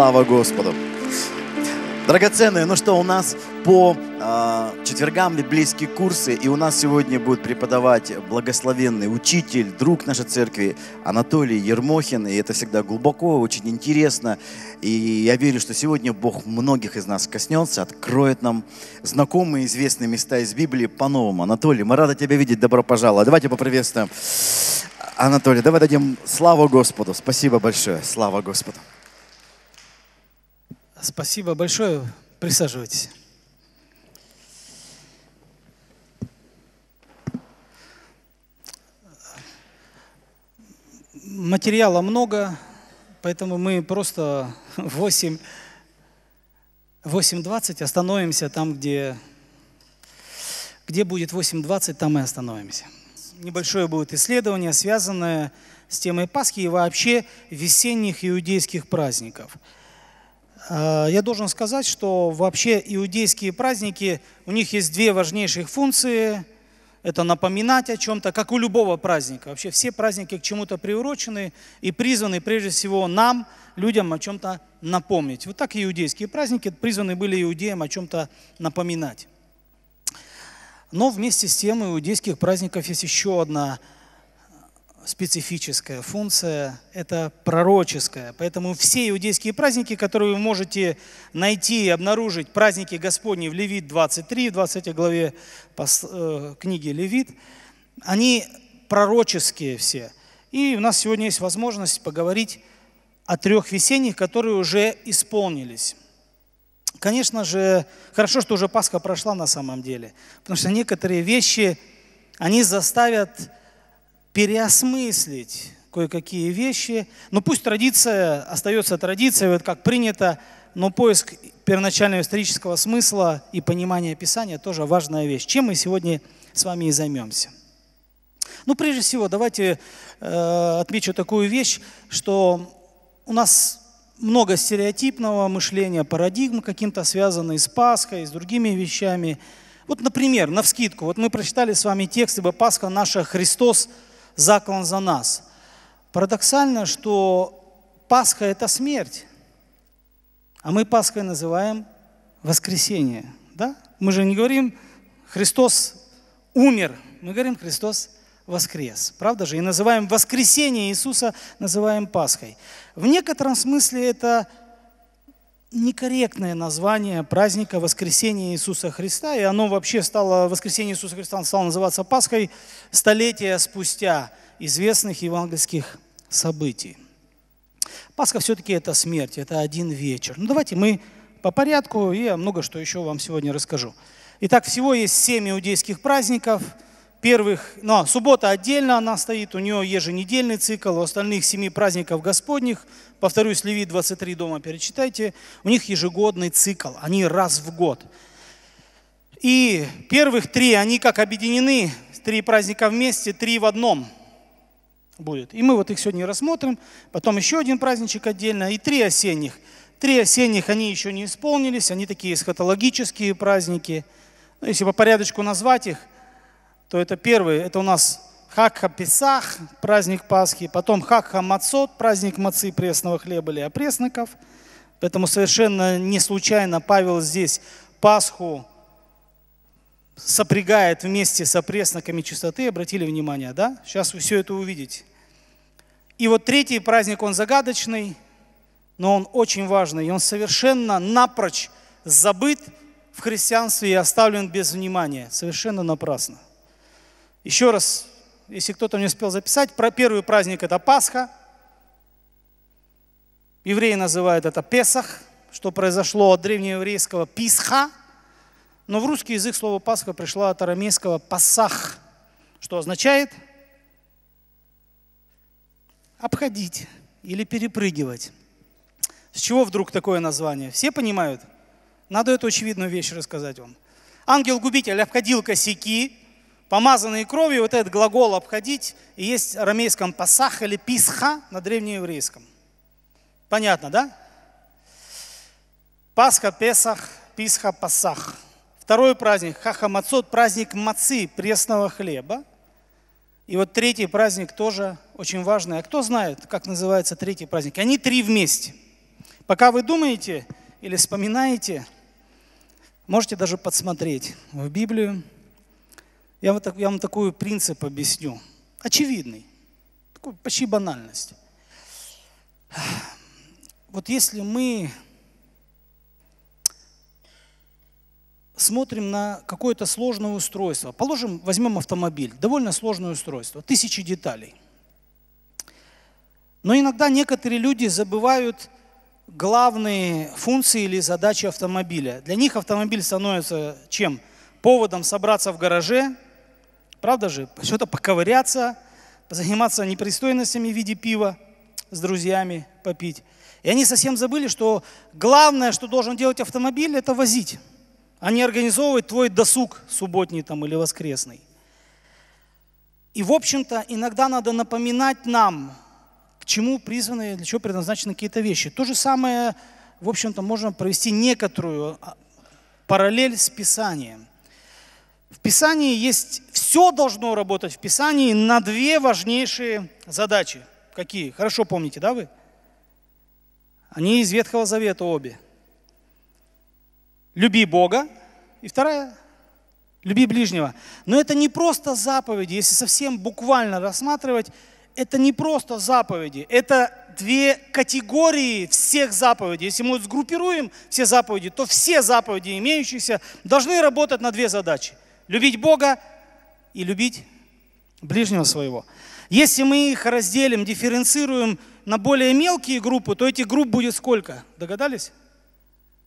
Слава Господу! Драгоценные, ну что, у нас по э, четвергам библейские курсы, и у нас сегодня будет преподавать благословенный учитель, друг нашей церкви Анатолий Ермохин, и это всегда глубоко, очень интересно, и я верю, что сегодня Бог многих из нас коснется, откроет нам знакомые, известные места из Библии по-новому. Анатолий, мы рады тебя видеть, добро пожаловать. Давайте поприветствуем. Анатолия. давай дадим славу Господу. Спасибо большое, слава Господу. Спасибо большое. Присаживайтесь. Материала много, поэтому мы просто 8, 8.20 остановимся там, где, где будет 8.20, там и остановимся. Небольшое будет исследование, связанное с темой Пасхи и вообще весенних иудейских праздников – Э, я должен сказать, что вообще иудейские праздники, у них есть две важнейших функции. Это напоминать о чем-то, как у любого праздника. Вообще все праздники к чему-то приурочены и призваны прежде всего нам, людям, о чем-то напомнить. Вот так иудейские праздники призваны были иудеям о чем-то напоминать. Но вместе с тем у иудейских праздников есть еще одна специфическая функция, это пророческая. Поэтому все иудейские праздники, которые вы можете найти и обнаружить, праздники Господни в Левит 23, в 23 главе э, книги Левит, они пророческие все. И у нас сегодня есть возможность поговорить о трех весенних, которые уже исполнились. Конечно же, хорошо, что уже Пасха прошла на самом деле, потому что некоторые вещи, они заставят переосмыслить кое-какие вещи. Но ну, пусть традиция остается традицией, вот как принято, но поиск первоначального исторического смысла и понимания Писания тоже важная вещь, чем мы сегодня с вами и займемся. Ну, прежде всего, давайте э, отмечу такую вещь, что у нас много стереотипного мышления, парадигм каким-то связанные с Пасхой, с другими вещами. Вот, например, на вскидку, вот мы прочитали с вами текст, ибо Пасха наша Христос – заклан за нас. Парадоксально, что Пасха – это смерть, а мы Пасхой называем воскресение. Да? Мы же не говорим «Христос умер», мы говорим «Христос воскрес». Правда же? И называем воскресение Иисуса, называем Пасхой. В некотором смысле это – некорректное название праздника воскресения Иисуса Христа, и оно вообще стало, воскресение Иисуса Христа стало называться Пасхой столетия спустя известных евангельских событий. Пасха все-таки это смерть, это один вечер. Ну давайте мы по порядку, и я много что еще вам сегодня расскажу. Итак, всего есть семь иудейских праздников – первых, ну, а, суббота отдельно она стоит, у нее еженедельный цикл, у остальных семи праздников Господних, повторюсь, Левит 23 дома перечитайте, у них ежегодный цикл, они раз в год. И первых три, они как объединены, три праздника вместе, три в одном будет. И мы вот их сегодня рассмотрим, потом еще один праздничек отдельно, и три осенних. Три осенних, они еще не исполнились, они такие эсхатологические праздники. Ну, если по порядочку назвать их, то это первый, это у нас Хакха Песах, праздник Пасхи, потом Хакха Мацот, праздник Мацы пресного хлеба или опресноков. Поэтому совершенно не случайно Павел здесь Пасху сопрягает вместе с опресноками чистоты. Обратили внимание, да? Сейчас вы все это увидите. И вот третий праздник, он загадочный, но он очень важный. И он совершенно напрочь забыт в христианстве и оставлен без внимания. Совершенно напрасно. Еще раз, если кто-то не успел записать, про первый праздник это Пасха. Евреи называют это Песах, что произошло от древнееврейского Писха. Но в русский язык слово Пасха пришло от арамейского Пасах, что означает обходить или перепрыгивать. С чего вдруг такое название? Все понимают? Надо эту очевидную вещь рассказать вам. Ангел-губитель обходил косяки, помазанные кровью, вот этот глагол «обходить» есть в арамейском «пасах» или «писха» на древнееврейском. Понятно, да? Пасха, Песах, Писха, Пасах. Второй праздник – Хахамацот, праздник мацы, пресного хлеба. И вот третий праздник тоже очень важный. А кто знает, как называется третий праздник? Они три вместе. Пока вы думаете или вспоминаете, можете даже подсмотреть в Библию. Я вам, я вам такой принцип объясню. Очевидный. Такой, почти банальность. Вот если мы смотрим на какое-то сложное устройство. Положим, возьмем автомобиль. Довольно сложное устройство. Тысячи деталей. Но иногда некоторые люди забывают главные функции или задачи автомобиля. Для них автомобиль становится чем? Поводом собраться в гараже – Правда же? Что-то поковыряться, заниматься непристойностями в виде пива с друзьями, попить. И они совсем забыли, что главное, что должен делать автомобиль, это возить, а не организовывать твой досуг субботний там или воскресный. И, в общем-то, иногда надо напоминать нам, к чему призваны, для чего предназначены какие-то вещи. То же самое, в общем-то, можно провести некоторую а, параллель с Писанием. В Писании есть, все должно работать в Писании на две важнейшие задачи. Какие? Хорошо помните, да вы? Они из Ветхого Завета обе. Люби Бога. И вторая – люби ближнего. Но это не просто заповеди, если совсем буквально рассматривать, это не просто заповеди, это две категории всех заповедей. Если мы сгруппируем все заповеди, то все заповеди, имеющиеся, должны работать на две задачи – Любить Бога и любить ближнего своего. Если мы их разделим, дифференцируем на более мелкие группы, то этих групп будет сколько? Догадались?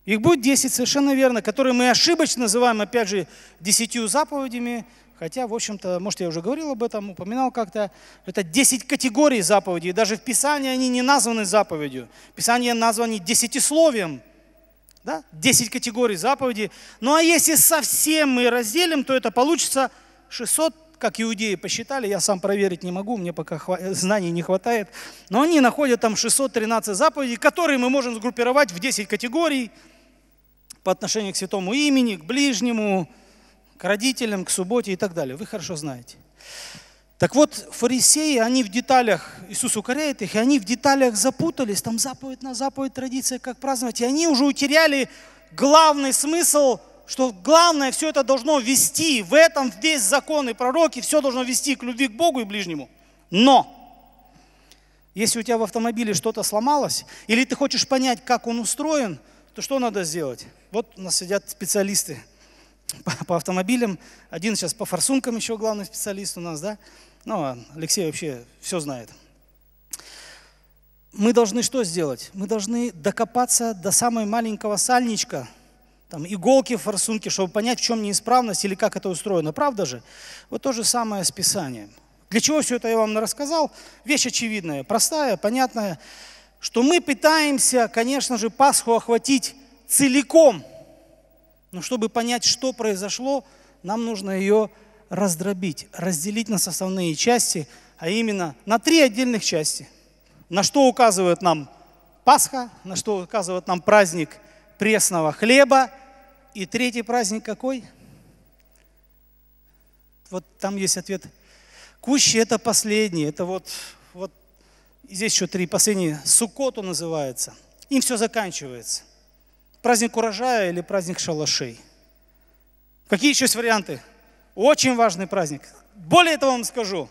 Их будет 10, совершенно верно, которые мы ошибочно называем, опять же, десятью заповедями, хотя, в общем-то, может, я уже говорил об этом, упоминал как-то, это 10 категорий заповедей, даже в Писании они не названы заповедью, Писание названо десятисловием – да? 10 категорий заповедей. Ну а если совсем мы разделим, то это получится 600, как иудеи посчитали, я сам проверить не могу, мне пока знаний не хватает. Но они находят там 613 заповедей, которые мы можем сгруппировать в 10 категорий по отношению к святому имени, к ближнему, к родителям, к субботе и так далее. Вы хорошо знаете. Так вот, фарисеи, они в деталях, Иисус укоряет их, и они в деталях запутались, там заповедь на заповедь, традиция, как праздновать, и они уже утеряли главный смысл, что главное, все это должно вести, в этом весь закон и пророки, все должно вести к любви к Богу и ближнему. Но, если у тебя в автомобиле что-то сломалось, или ты хочешь понять, как он устроен, то что надо сделать? Вот у нас сидят специалисты по, по автомобилям, один сейчас по форсункам еще главный специалист у нас, да? Ну, а Алексей вообще все знает. Мы должны что сделать? Мы должны докопаться до самого маленького сальничка, там, иголки в форсунке, чтобы понять, в чем неисправность или как это устроено. Правда же? Вот то же самое с Писанием. Для чего все это я вам рассказал? Вещь очевидная, простая, понятная, что мы пытаемся, конечно же, Пасху охватить целиком. Но чтобы понять, что произошло, нам нужно ее раздробить, разделить на составные части, а именно на три отдельных части. На что указывает нам Пасха, на что указывает нам праздник пресного хлеба. И третий праздник какой? Вот там есть ответ. Кущи – это последний, это вот, вот здесь еще три последние. Суккоту называется. Им все заканчивается. Праздник урожая или праздник шалашей. Какие еще есть варианты? Очень важный праздник. Более того вам скажу.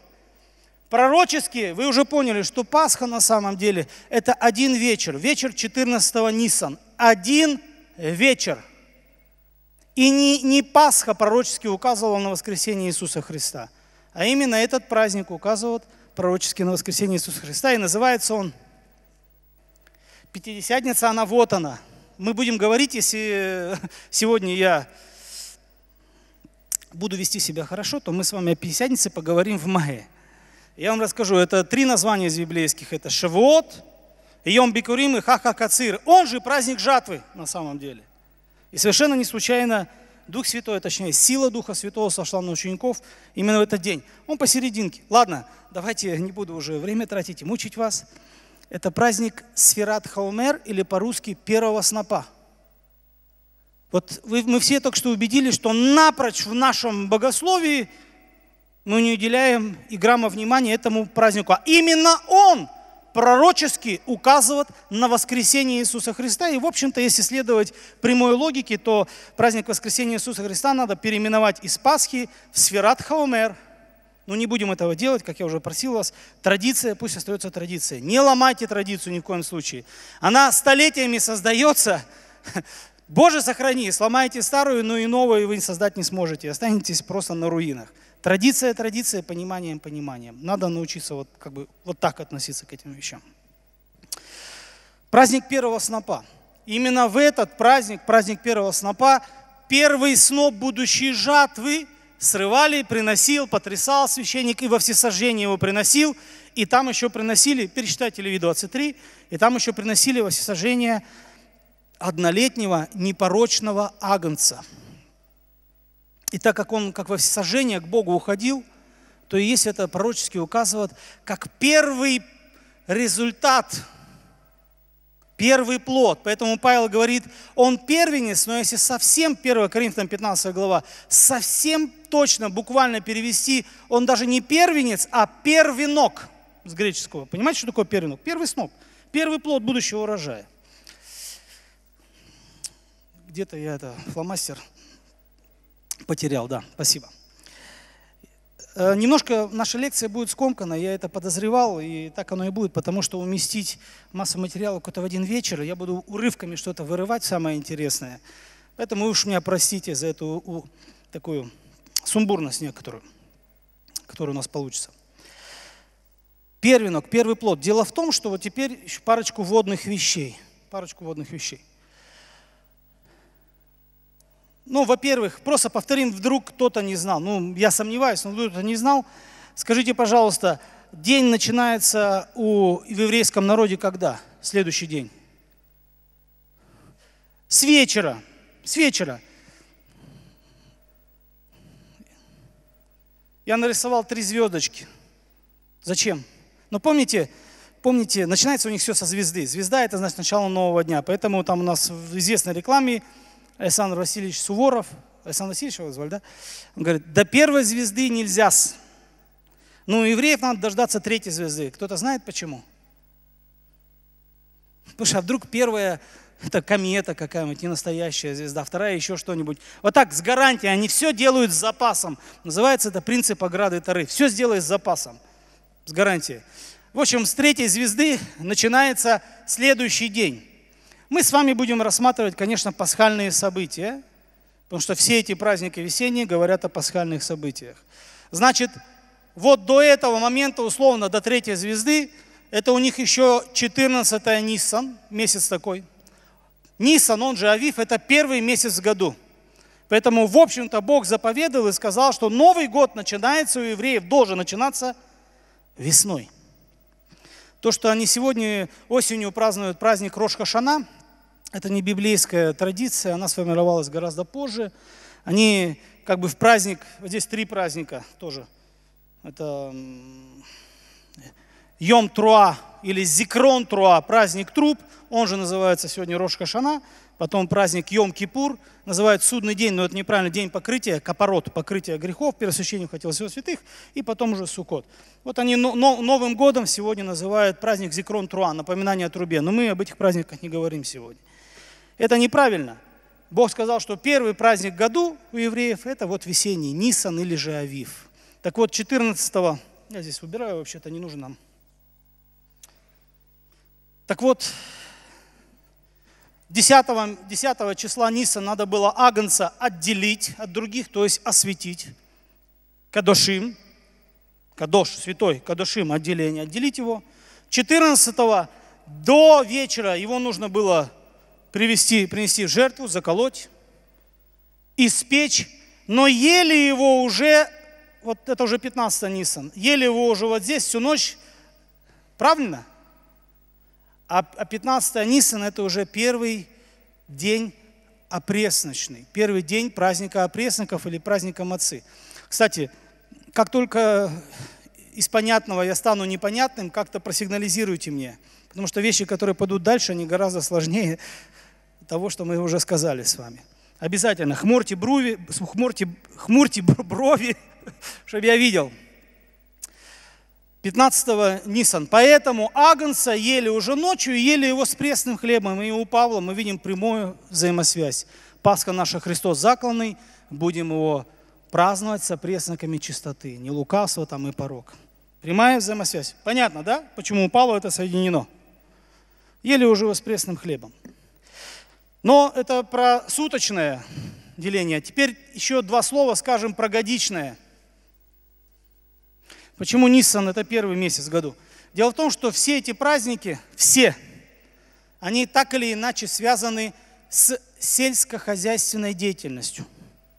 Пророчески вы уже поняли, что Пасха на самом деле это один вечер. Вечер 14-го Нисан. Один вечер. И не, не Пасха пророчески указывала на воскресение Иисуса Христа, а именно этот праздник указывает пророчески на воскресение Иисуса Христа, и называется он Пятидесятница, она вот она. Мы будем говорить, если э, сегодня я буду вести себя хорошо, то мы с вами о Пятидесятнице поговорим в мае. Я вам расскажу, это три названия из библейских. Это Шавуот, Йом Бикурим и Хаха Кацир. Он же праздник жатвы на самом деле. И совершенно не случайно Дух Святой, точнее, сила Духа Святого сошла на учеников именно в этот день. Он посерединке. Ладно, давайте не буду уже время тратить и мучить вас. Это праздник Сферат Хаумер или по-русски первого снопа. Вот вы, мы все только что убедились, что напрочь в нашем богословии мы не уделяем и грамма внимания этому празднику. А именно он пророчески указывает на воскресение Иисуса Христа. И, в общем-то, если следовать прямой логике, то праздник воскресения Иисуса Христа надо переименовать из Пасхи в Сферат Хаумер. Но ну, не будем этого делать, как я уже просил вас. Традиция, пусть остается традицией, Не ломайте традицию ни в коем случае. Она столетиями создается, Боже, сохрани, сломаете старую, но ну и новую вы создать не сможете, останетесь просто на руинах. Традиция, традиция, пониманием, пониманием. Надо научиться вот, как бы, вот так относиться к этим вещам. Праздник первого снопа. Именно в этот праздник, праздник первого снопа, первый сноп будущей жатвы срывали, приносил, потрясал священник, и во всесожжение его приносил, и там еще приносили, перечитайте Левит 23, и там еще приносили во всесожжение однолетнего непорочного агнца. И так как он, как во всесожжение, к Богу уходил, то и есть это пророчески указывает, как первый результат, первый плод. Поэтому Павел говорит, он первенец, но если совсем, 1 Коринфянам 15 глава, совсем точно, буквально перевести, он даже не первенец, а первенок с греческого. Понимаете, что такое первенок? Первый сног, первый плод будущего урожая где-то я это, фломастер потерял, да, спасибо. Э, немножко наша лекция будет скомкана, я это подозревал, и так оно и будет, потому что уместить массу материала куда то в один вечер, я буду урывками что-то вырывать, самое интересное. Поэтому вы уж меня простите за эту у, такую сумбурность некоторую, которая у нас получится. Первенок, первый плод. Дело в том, что вот теперь еще парочку водных вещей. Парочку водных вещей. Ну, во-первых, просто повторим, вдруг кто-то не знал. Ну, я сомневаюсь, но кто-то не знал. Скажите, пожалуйста, день начинается у, в еврейском народе когда? Следующий день. С вечера. С вечера. Я нарисовал три звездочки. Зачем? Но ну, помните, помните, начинается у них все со звезды. Звезда – это значит начало нового дня. Поэтому там у нас в известной рекламе Александр Васильевич Суворов, Александр Васильевич его звали, да? Он говорит, до первой звезды нельзя -с. Ну, евреев надо дождаться третьей звезды. Кто-то знает почему? Потому что а вдруг первая это комета какая-нибудь, не настоящая звезда, вторая еще что-нибудь. Вот так, с гарантией, они все делают с запасом. Называется это принцип ограды и тары. Все сделай с запасом, с гарантией. В общем, с третьей звезды начинается следующий день. Мы с вами будем рассматривать, конечно, пасхальные события, потому что все эти праздники весенние говорят о пасхальных событиях. Значит, вот до этого момента, условно, до третьей звезды, это у них еще 14 Нисан месяц такой. Нисан, он же Авив, это первый месяц в году. Поэтому, в общем-то, Бог заповедал и сказал, что Новый год начинается у евреев, должен начинаться весной. То, что они сегодня осенью празднуют праздник Рош Шана. Это не библейская традиция, она сформировалась гораздо позже. Они как бы в праздник, вот здесь три праздника тоже. Это Йом Труа или Зикрон Труа, праздник труп, он же называется сегодня Рош Шана. потом праздник Йом Кипур, называют судный день, но это неправильно, день покрытия, капорот, покрытие грехов, первосвященник хотел всего святых, и потом уже Сукот. Вот они но, но, Новым годом сегодня называют праздник Зикрон Труа, напоминание о трубе, но мы об этих праздниках не говорим сегодня. Это неправильно. Бог сказал, что первый праздник в году у евреев – это вот весенний Нисан или же Авив. Так вот, 14 я здесь выбираю вообще-то не нужно нам. Так вот, 10, 10 числа Ниса надо было Агнца отделить от других, то есть осветить. Кадошим, Кадош, святой, Кадошим, отделение, отделить его. 14 до вечера его нужно было привести, принести жертву, заколоть, испечь, но ели его уже, вот это уже 15 Нисан, ели его уже вот здесь всю ночь, правильно? А, а 15 Нисан это уже первый день опресночный, первый день праздника опресноков или праздника Мацы. Кстати, как только из понятного я стану непонятным, как-то просигнализируйте мне. Потому что вещи, которые пойдут дальше, они гораздо сложнее, того, что мы уже сказали с вами. Обязательно хмурьте брови, хмурьте, хмурьте брови, чтобы я видел. 15 Нисан. Поэтому Агнца ели уже ночью, ели его с пресным хлебом. И у Павла мы видим прямую взаимосвязь. Пасха наша Христос закланный, будем его праздновать со пресноками чистоты, не лукавство там и порог. Прямая взаимосвязь. Понятно, да, почему у Павла это соединено? Ели уже его с пресным хлебом. Но это про суточное деление. Теперь еще два слова скажем про годичное. Почему Ниссан это первый месяц в году? Дело в том, что все эти праздники, все, они так или иначе связаны с сельскохозяйственной деятельностью.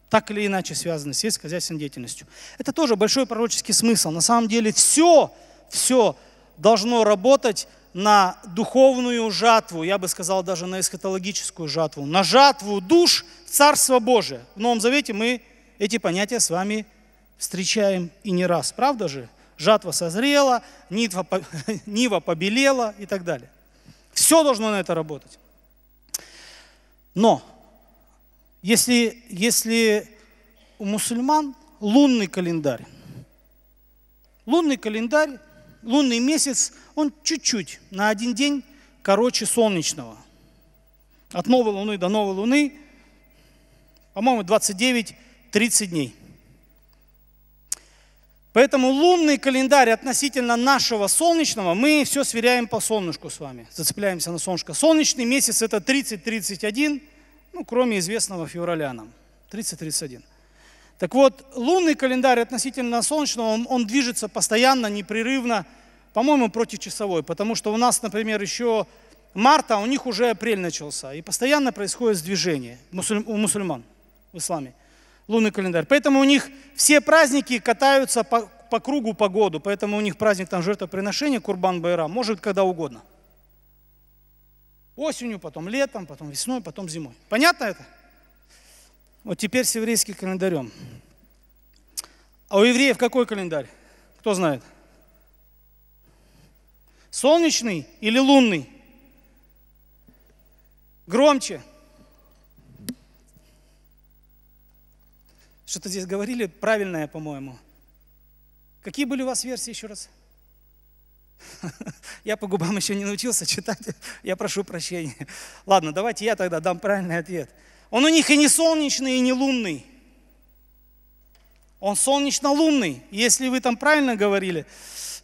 Так или иначе связаны с сельскохозяйственной деятельностью. Это тоже большой пророческий смысл. На самом деле все, все должно работать на духовную жатву, я бы сказал даже на эсхатологическую жатву, на жатву душ царства Божия. Божие. В Новом Завете мы эти понятия с вами встречаем и не раз, правда же? Жатва созрела, нитва, нива побелела и так далее. Все должно на это работать. Но если, если у мусульман лунный календарь, лунный календарь лунный месяц, он чуть-чуть, на один день короче солнечного. От новой луны до новой луны, по-моему, 29-30 дней. Поэтому лунный календарь относительно нашего солнечного, мы все сверяем по солнышку с вами, зацепляемся на солнышко. Солнечный месяц это 30-31, ну, кроме известного февраля нам, 30-31. Так вот, лунный календарь относительно солнечного, он, он движется постоянно, непрерывно, по-моему, против часовой, потому что у нас, например, еще марта, у них уже апрель начался, и постоянно происходит сдвижение мусуль, у мусульман в исламе, лунный календарь. Поэтому у них все праздники катаются по, по кругу по году, поэтому у них праздник там жертвоприношения, Курбан-Байрам, может когда угодно. Осенью, потом летом, потом весной, потом зимой. Понятно это? Вот теперь с еврейским календарем. А у евреев какой календарь? Кто знает? Солнечный или лунный? Громче. Что-то здесь говорили правильное, по-моему. Какие были у вас версии еще раз? Я по губам еще не научился читать. Я прошу прощения. Ладно, давайте я тогда дам правильный ответ. Он у них и не солнечный, и не лунный. Он солнечно-лунный. Если вы там правильно говорили,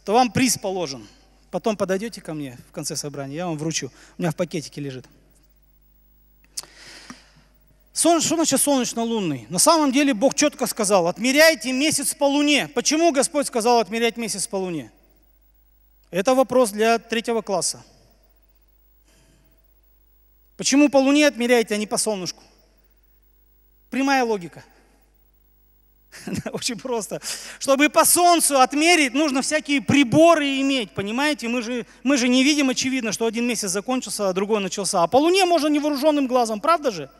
то вам приз положен. Потом подойдете ко мне в конце собрания, я вам вручу. У меня в пакетике лежит. Солнце, что значит солнечно-лунный? На самом деле Бог четко сказал, отмеряйте месяц по луне. Почему Господь сказал отмерять месяц по луне? Это вопрос для третьего класса. Почему по луне отмеряете, а не по солнышку? Прямая логика. Очень просто. Чтобы по солнцу отмерить, нужно всякие приборы иметь, понимаете? Мы же, мы же не видим, очевидно, что один месяц закончился, а другой начался. А по Луне можно невооруженным глазом, правда же?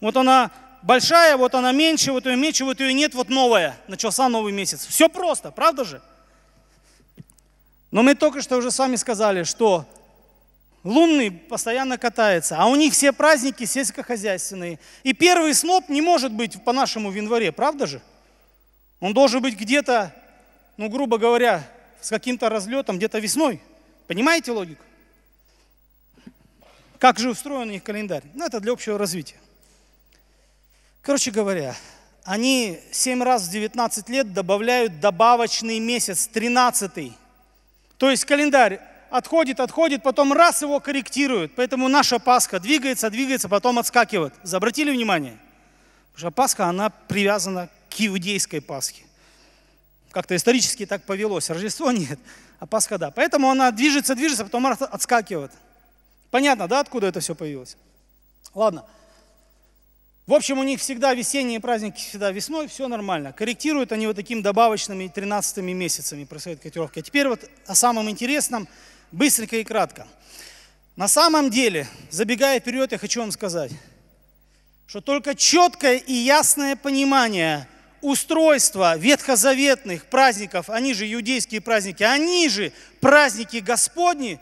Вот она большая, вот она меньше, вот ее меньше, вот ее нет, вот новая. Начался новый месяц. Все просто, правда же? Но мы только что уже с вами сказали, что лунный постоянно катается, а у них все праздники сельскохозяйственные. И первый сноп не может быть по-нашему в январе, правда же? Он должен быть где-то, ну, грубо говоря, с каким-то разлетом, где-то весной. Понимаете логику? Как же устроен их календарь? Ну, это для общего развития. Короче говоря, они 7 раз в 19 лет добавляют добавочный месяц, 13 -й. То есть календарь отходит, отходит, потом раз его корректируют, Поэтому наша Пасха двигается, двигается, потом отскакивает. Обратили внимание? Потому что Пасха, она привязана к иудейской Пасхе. Как-то исторически так повелось. Рождество нет, а Пасха да. Поэтому она движется, движется, потом отскакивает. Понятно, да, откуда это все появилось? Ладно. В общем, у них всегда весенние праздники, всегда весной, все нормально. Корректируют они вот такими добавочными 13 месяцами происходит корректировка. А теперь вот о самом интересном – быстренько и кратко. На самом деле, забегая вперед, я хочу вам сказать, что только четкое и ясное понимание устройства ветхозаветных праздников, они же иудейские праздники, они же праздники Господни,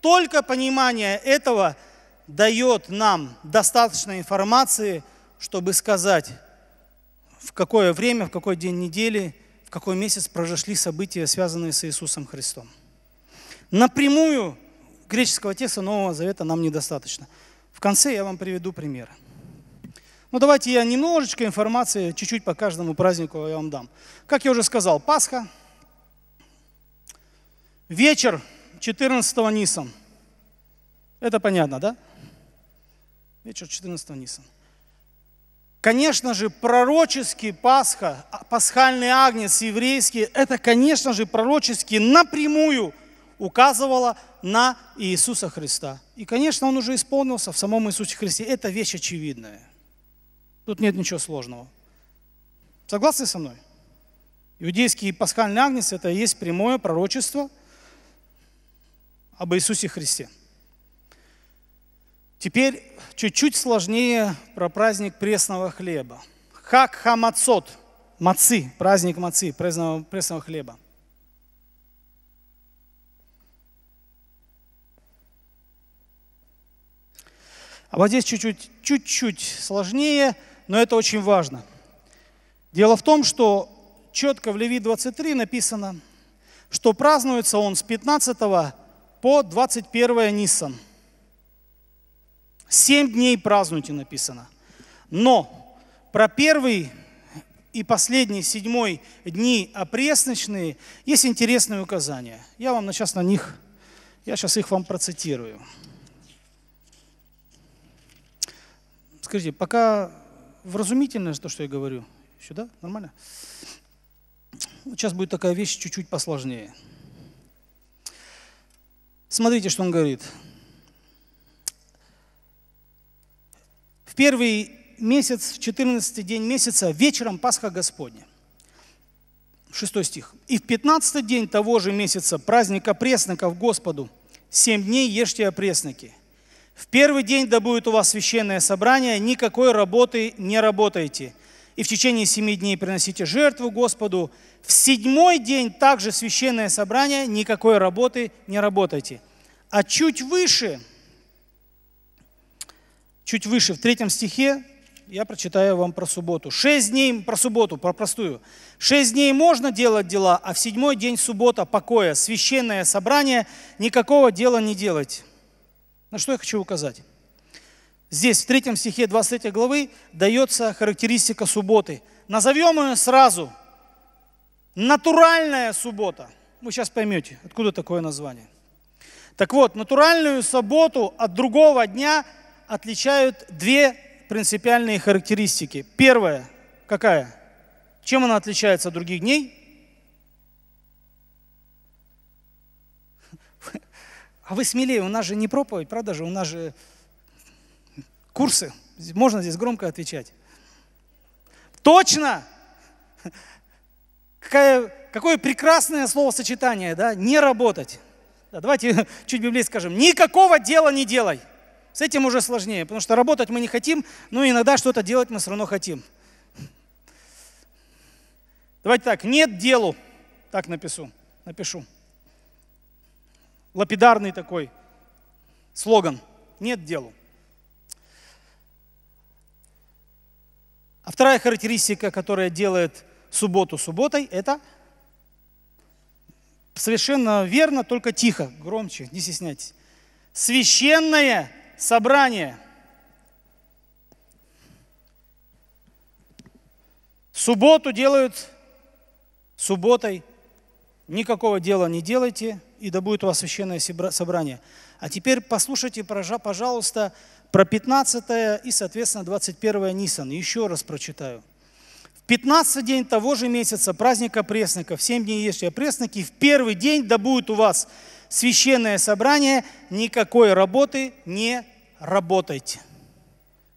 только понимание этого дает нам достаточно информации, чтобы сказать, в какое время, в какой день недели, в какой месяц произошли события, связанные с Иисусом Христом. Напрямую греческого текста Нового Завета нам недостаточно. В конце я вам приведу примеры. Ну давайте я немножечко информации, чуть-чуть по каждому празднику я вам дам. Как я уже сказал, Пасха, вечер 14-го Нисом. Это понятно, да? Вечер 14-го Нисом. Конечно же, пророческий Пасха, пасхальный агнец еврейский, это, конечно же, пророческий напрямую – указывала на Иисуса Христа. И, конечно, он уже исполнился в самом Иисусе Христе. Это вещь очевидная. Тут нет ничего сложного. Согласны со мной? Иудейский пасхальный агнец – это и есть прямое пророчество об Иисусе Христе. Теперь чуть-чуть сложнее про праздник пресного хлеба. Хак хамацот – мацы, праздник мацы, пресного, пресного хлеба. А вот здесь чуть-чуть, чуть-чуть сложнее, но это очень важно. Дело в том, что четко в Леви 23 написано, что празднуется он с 15 по 21 Нисан. Семь дней празднуйте написано. Но про первый и последний, седьмой дни опресночные есть интересные указания. Я вам сейчас на них, я сейчас их вам процитирую. Скажите, пока вразумительно то, что я говорю? Сюда? Нормально? Сейчас будет такая вещь чуть-чуть посложнее. Смотрите, что он говорит. В первый месяц, в 14 день месяца, вечером Пасха Господня. шестой стих. «И в 15 день того же месяца праздника пресноков Господу, семь дней ешьте опресники, в первый день, да будет у вас священное собрание, никакой работы не работайте. И в течение семи дней приносите жертву Господу. В седьмой день также священное собрание, никакой работы не работайте. А чуть выше, чуть выше, в третьем стихе, я прочитаю вам про субботу. Шесть дней, про субботу, про простую. Шесть дней можно делать дела, а в седьмой день суббота, покоя, священное собрание, никакого дела не делать. На что я хочу указать. Здесь, в третьем стихе 23 главы, дается характеристика субботы. Назовем ее сразу «натуральная суббота». Вы сейчас поймете, откуда такое название. Так вот, натуральную субботу от другого дня отличают две принципиальные характеристики. Первая какая? Чем она отличается от других дней? А вы смелее, у нас же не проповедь, правда же, у нас же курсы. Можно здесь громко отвечать. Точно! Какое, какое прекрасное словосочетание, да? Не работать. Да, давайте чуть библейски скажем. Никакого дела не делай. С этим уже сложнее, потому что работать мы не хотим, но иногда что-то делать мы все равно хотим. Давайте так, нет делу. Так напишу. напишу лапидарный такой слоган. Нет делу. А вторая характеристика, которая делает субботу субботой, это совершенно верно, только тихо, громче, не стесняйтесь. Священное собрание. Субботу делают субботой никакого дела не делайте, и да будет у вас священное собрание. А теперь послушайте, пожалуйста, про 15 и, соответственно, 21 Нисан. Еще раз прочитаю. В 15 день того же месяца праздника пресноков, 7 дней ешьте пресноки, в первый день да будет у вас священное собрание, никакой работы не работайте.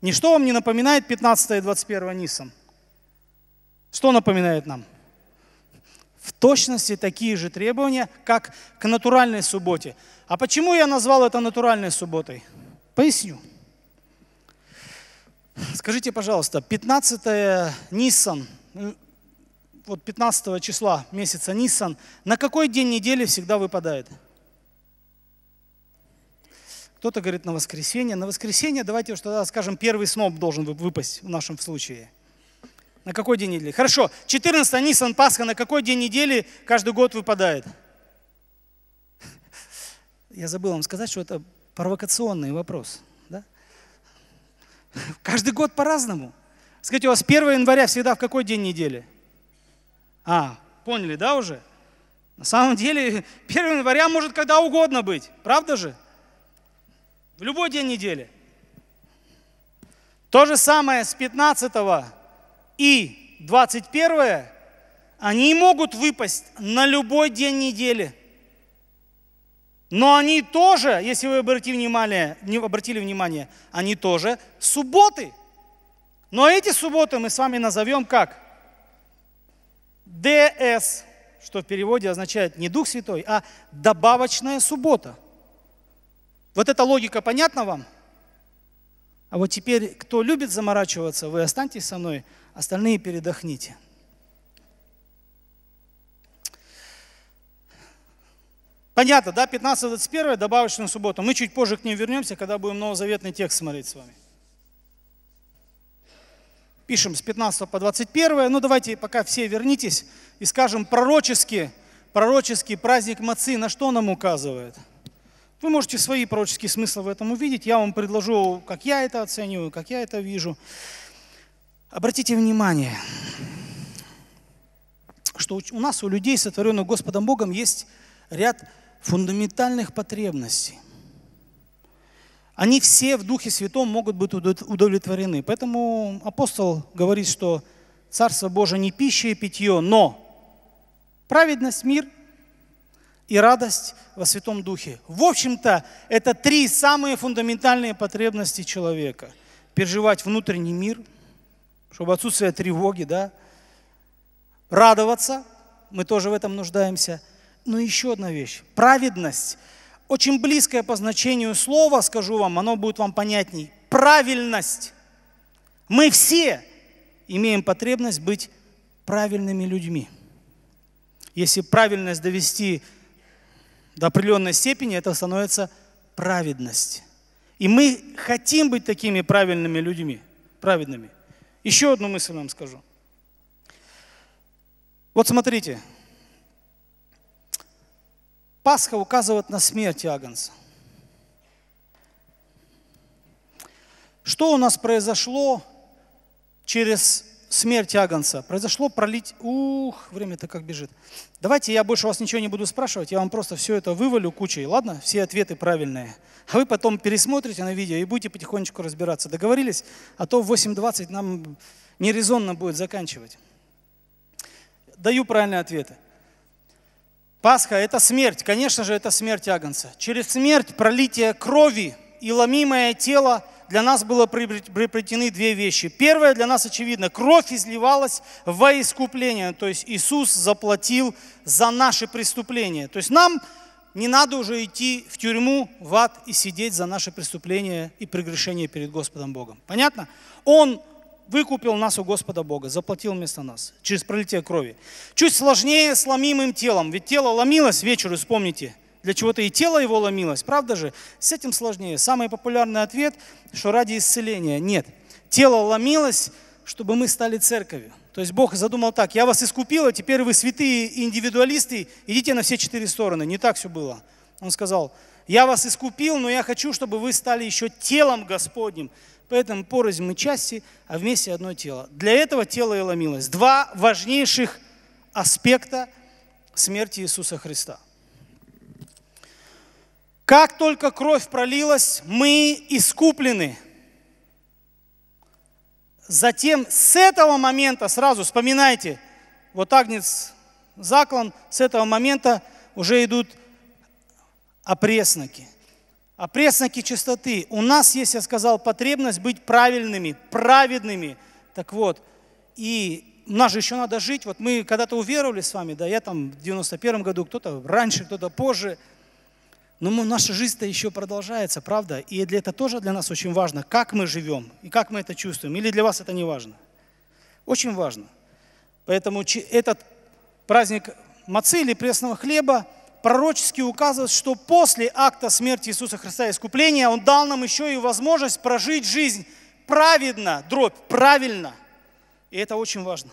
Ничто вам не напоминает 15 и 21 Нисан? Что напоминает нам? в точности такие же требования, как к натуральной субботе. А почему я назвал это натуральной субботой? Поясню. Скажите, пожалуйста, 15 Ниссан, э, вот 15 числа месяца Ниссан, на какой день недели всегда выпадает? Кто-то говорит на воскресенье. На воскресенье, давайте уж тогда скажем, первый сноп должен выпасть в нашем случае. На какой день недели? Хорошо, 14 Нисан, Пасха, на какой день недели каждый год выпадает? Я забыл вам сказать, что это провокационный вопрос. Да? Каждый год по-разному. Скажите, у вас 1 января всегда в какой день недели? А, поняли, да, уже? На самом деле, 1 января может когда угодно быть, правда же? В любой день недели. То же самое с 15 и 21, они могут выпасть на любой день недели. Но они тоже, если вы обратили внимание, не обратили внимание, они тоже субботы. Но эти субботы мы с вами назовем как? ДС, что в переводе означает не Дух Святой, а добавочная суббота. Вот эта логика понятна вам? А вот теперь, кто любит заморачиваться, вы останьтесь со мной, Остальные передохните. Понятно, да, 15-21, добавочную субботу. Мы чуть позже к ним вернемся, когда будем новозаветный текст смотреть с вами. Пишем с 15 по 21. Ну, давайте пока все вернитесь и скажем пророчески, пророческий праздник Мацы, на что нам указывает? Вы можете свои пророческие смыслы в этом увидеть. Я вам предложу, как я это оцениваю, как я это вижу. Обратите внимание, что у нас, у людей, сотворенных Господом Богом, есть ряд фундаментальных потребностей. Они все в Духе Святом могут быть удовлетворены. Поэтому апостол говорит, что Царство Божие не пища и питье, но праведность, мир и радость во Святом Духе. В общем-то, это три самые фундаментальные потребности человека. Переживать внутренний мир – чтобы отсутствие тревоги, да, радоваться, мы тоже в этом нуждаемся. Но еще одна вещь, праведность, очень близкое по значению слова, скажу вам, оно будет вам понятней. Правильность. Мы все имеем потребность быть правильными людьми. Если правильность довести до определенной степени, это становится праведность. И мы хотим быть такими правильными людьми, праведными. Еще одну мысль вам скажу. Вот смотрите. Пасха указывает на смерть Агнца. Что у нас произошло через смерть Агнца произошло пролить... Ух, время-то как бежит. Давайте я больше вас ничего не буду спрашивать, я вам просто все это вывалю кучей, ладно? Все ответы правильные. А вы потом пересмотрите на видео и будете потихонечку разбираться. Договорились? А то в 8.20 нам нерезонно будет заканчивать. Даю правильные ответы. Пасха – это смерть, конечно же, это смерть Агнца. Через смерть пролитие крови и ломимое тело – для нас было приобретены две вещи. Первое для нас очевидно, кровь изливалась во искупление, то есть Иисус заплатил за наши преступления. То есть нам не надо уже идти в тюрьму, в ад и сидеть за наши преступления и прегрешения перед Господом Богом. Понятно? Он выкупил нас у Господа Бога, заплатил вместо нас через пролитие крови. Чуть сложнее с ломимым телом, ведь тело ломилось вечеру, вспомните – для чего-то и тело его ломилось, правда же? С этим сложнее. Самый популярный ответ, что ради исцеления. Нет, тело ломилось, чтобы мы стали церковью. То есть Бог задумал так, я вас искупил, а теперь вы святые индивидуалисты, идите на все четыре стороны. Не так все было. Он сказал, я вас искупил, но я хочу, чтобы вы стали еще телом Господним. Поэтому порознь мы части, а вместе одно тело. Для этого тело и ломилось. Два важнейших аспекта смерти Иисуса Христа. Как только кровь пролилась, мы искуплены. Затем с этого момента, сразу вспоминайте, вот агнец заклан, с этого момента уже идут опресноки. Опресноки чистоты. У нас есть, я сказал, потребность быть правильными, праведными. Так вот, и нас же еще надо жить. Вот мы когда-то уверовали с вами, да, я там в 91 году, кто-то раньше, кто-то позже – но мы, наша жизнь-то еще продолжается, правда? И для это тоже для нас очень важно, как мы живем и как мы это чувствуем. Или для вас это не важно? Очень важно. Поэтому этот праздник мацы или пресного хлеба пророчески указывает, что после акта смерти Иисуса Христа и искупления Он дал нам еще и возможность прожить жизнь праведно, дробь, правильно. И это очень важно.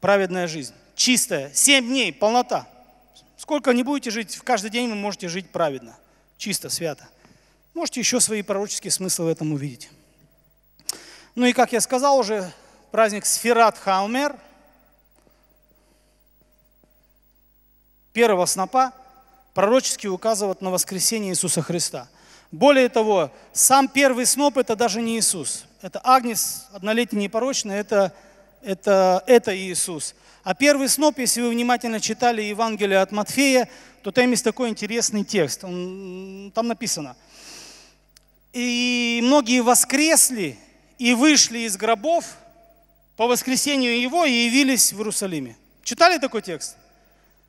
Праведная жизнь, чистая, семь дней, полнота – Сколько не будете жить, в каждый день вы можете жить праведно, чисто, свято. Можете еще свои пророческие смыслы в этом увидеть. Ну и, как я сказал уже, праздник Сферат Хаумер, первого снопа, пророчески указывает на воскресение Иисуса Христа. Более того, сам первый сноп – это даже не Иисус. Это Агнец, однолетний непорочный, это, это, это Иисус – а первый сноп, если вы внимательно читали Евангелие от Матфея, то там есть такой интересный текст. Он, там написано. «И многие воскресли и вышли из гробов по воскресению его и явились в Иерусалиме». Читали такой текст?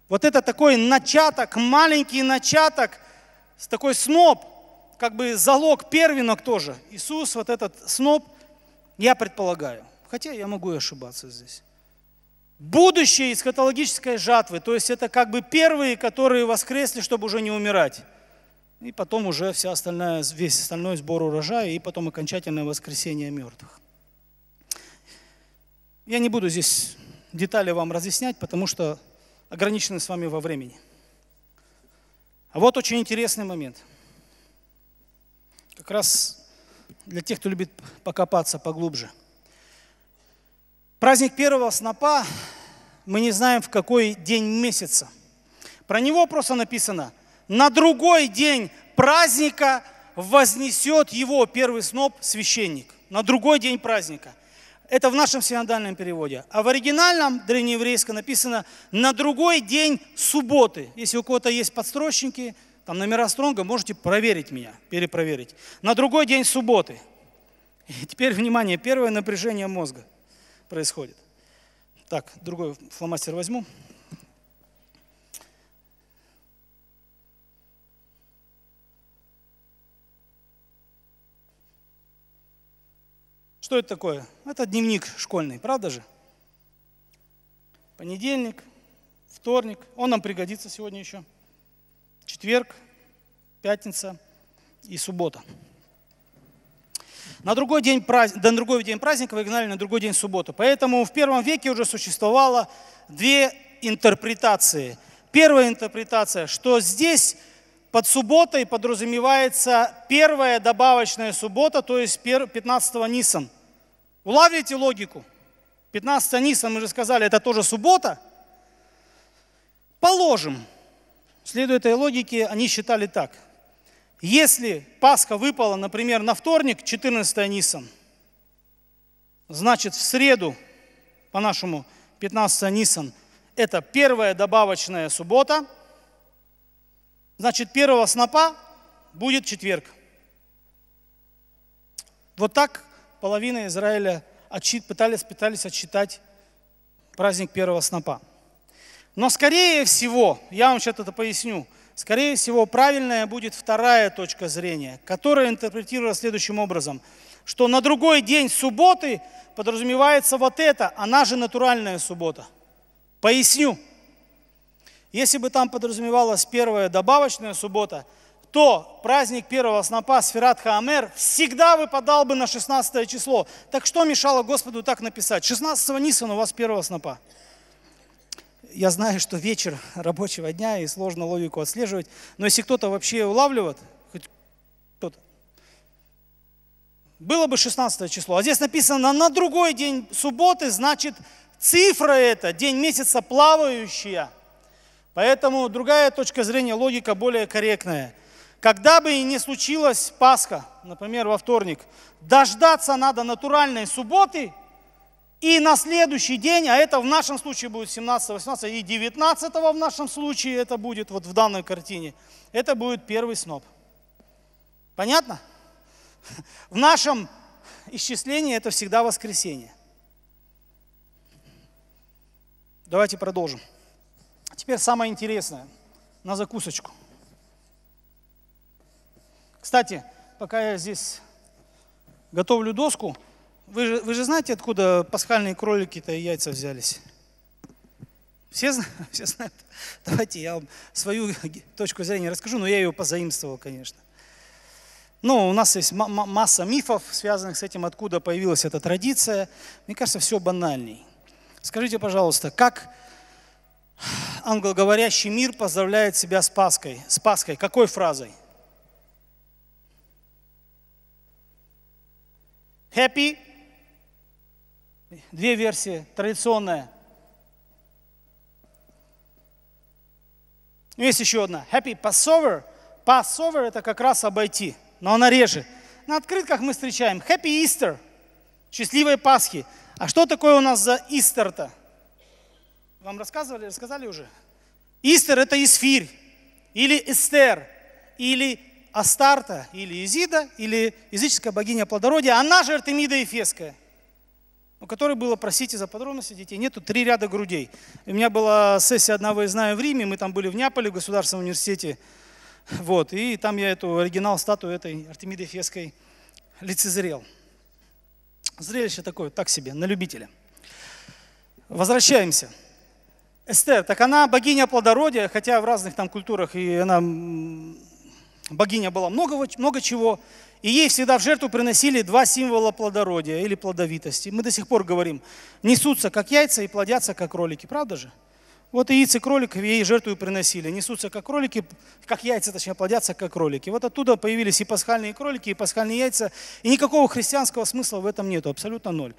Вот это такой начаток, маленький начаток, такой сноп, как бы залог первенок тоже. Иисус, вот этот сноп, я предполагаю. Хотя я могу и ошибаться здесь будущее эсхатологической жатвы. То есть это как бы первые, которые воскресли, чтобы уже не умирать. И потом уже вся остальная, весь остальной сбор урожая, и потом окончательное воскресение мертвых. Я не буду здесь детали вам разъяснять, потому что ограничены с вами во времени. А вот очень интересный момент. Как раз для тех, кто любит покопаться поглубже – Праздник первого снопа мы не знаем, в какой день месяца. Про него просто написано, на другой день праздника вознесет его первый сноп священник. На другой день праздника. Это в нашем синодальном переводе. А в оригинальном древнееврейском написано «на другой день субботы». Если у кого-то есть подстрочники, там номера стронга, можете проверить меня, перепроверить. «На другой день субботы». И теперь, внимание, первое напряжение мозга – происходит. Так, другой фломастер возьму. Что это такое? Это дневник школьный, правда же? Понедельник, вторник, он нам пригодится сегодня еще. Четверг, пятница и суббота. На другой день, праздник, на другой день праздника вы гнали на другой день субботу. Поэтому в первом веке уже существовало две интерпретации. Первая интерпретация, что здесь под субботой подразумевается первая добавочная суббота, то есть 15-го Нисан. Улавливаете логику? 15-го Нисан, мы же сказали, это тоже суббота. Положим. Следуя этой логике, они считали так – если Пасха выпала, например, на вторник, 14 Нисан, значит в среду, по-нашему 15 Нисан, это первая добавочная суббота, значит первого снопа будет четверг. Вот так половина Израиля отчит, пытались, пытались отсчитать праздник первого снопа. Но скорее всего, я вам сейчас это поясню – Скорее всего, правильная будет вторая точка зрения, которая интерпретировалась следующим образом, что на другой день субботы подразумевается вот это, она же натуральная суббота. Поясню. Если бы там подразумевалась первая добавочная суббота, то праздник первого снопа Сферат Хаамер всегда выпадал бы на 16 число. Так что мешало Господу так написать? 16 Нисан у вас первого снопа. Я знаю, что вечер рабочего дня и сложно логику отслеживать, но если кто-то вообще улавливает, хоть кто-то, было бы 16 число, а здесь написано на другой день субботы, значит цифра это день месяца плавающая. Поэтому другая точка зрения, логика более корректная. Когда бы и не случилась Пасха, например, во вторник, дождаться надо натуральной субботы – и на следующий день, а это в нашем случае будет 17, 18 и 19 в нашем случае, это будет вот в данной картине, это будет первый сноп. Понятно? В нашем исчислении это всегда воскресенье. Давайте продолжим. А теперь самое интересное, на закусочку. Кстати, пока я здесь готовлю доску, вы же, вы же знаете, откуда пасхальные кролики-то и яйца взялись? Все, все знают? Давайте я вам свою точку зрения расскажу, но я ее позаимствовал, конечно. Ну, у нас есть масса мифов, связанных с этим, откуда появилась эта традиция. Мне кажется, все банальней. Скажите, пожалуйста, как англоговорящий мир поздравляет себя с Пасхой? С Пасхой какой фразой? Happy Две версии, традиционная. Ну, есть еще одна. Happy Passover. Passover – это как раз обойти, но она реже. На открытках мы встречаем Happy Easter, счастливой Пасхи. А что такое у нас за Истер-то? Вам рассказывали, рассказали уже? Истер – это Исфирь, или Эстер, или Астарта, или Изида, или языческая богиня плодородия. Она же Артемида Ефеская – у ну, которой было, простите за подробности детей, нету три ряда грудей. У меня была сессия одна выездная в Риме, мы там были в Неаполе, в Государственном университете. Вот, и там я эту оригинал статую этой Артемиды Феской лицезрел. Зрелище такое, так себе, на любителя. Возвращаемся. Эстер, так она богиня плодородия, хотя в разных там культурах и она богиня была много, много чего и ей всегда в жертву приносили два символа плодородия или плодовитости. Мы до сих пор говорим, несутся как яйца и плодятся как кролики, правда же? Вот яиц и кроликов ей жертву приносили. Несутся как кролики, как яйца, точнее, плодятся как кролики. Вот оттуда появились и пасхальные кролики, и пасхальные яйца. И никакого христианского смысла в этом нету, абсолютно ноль.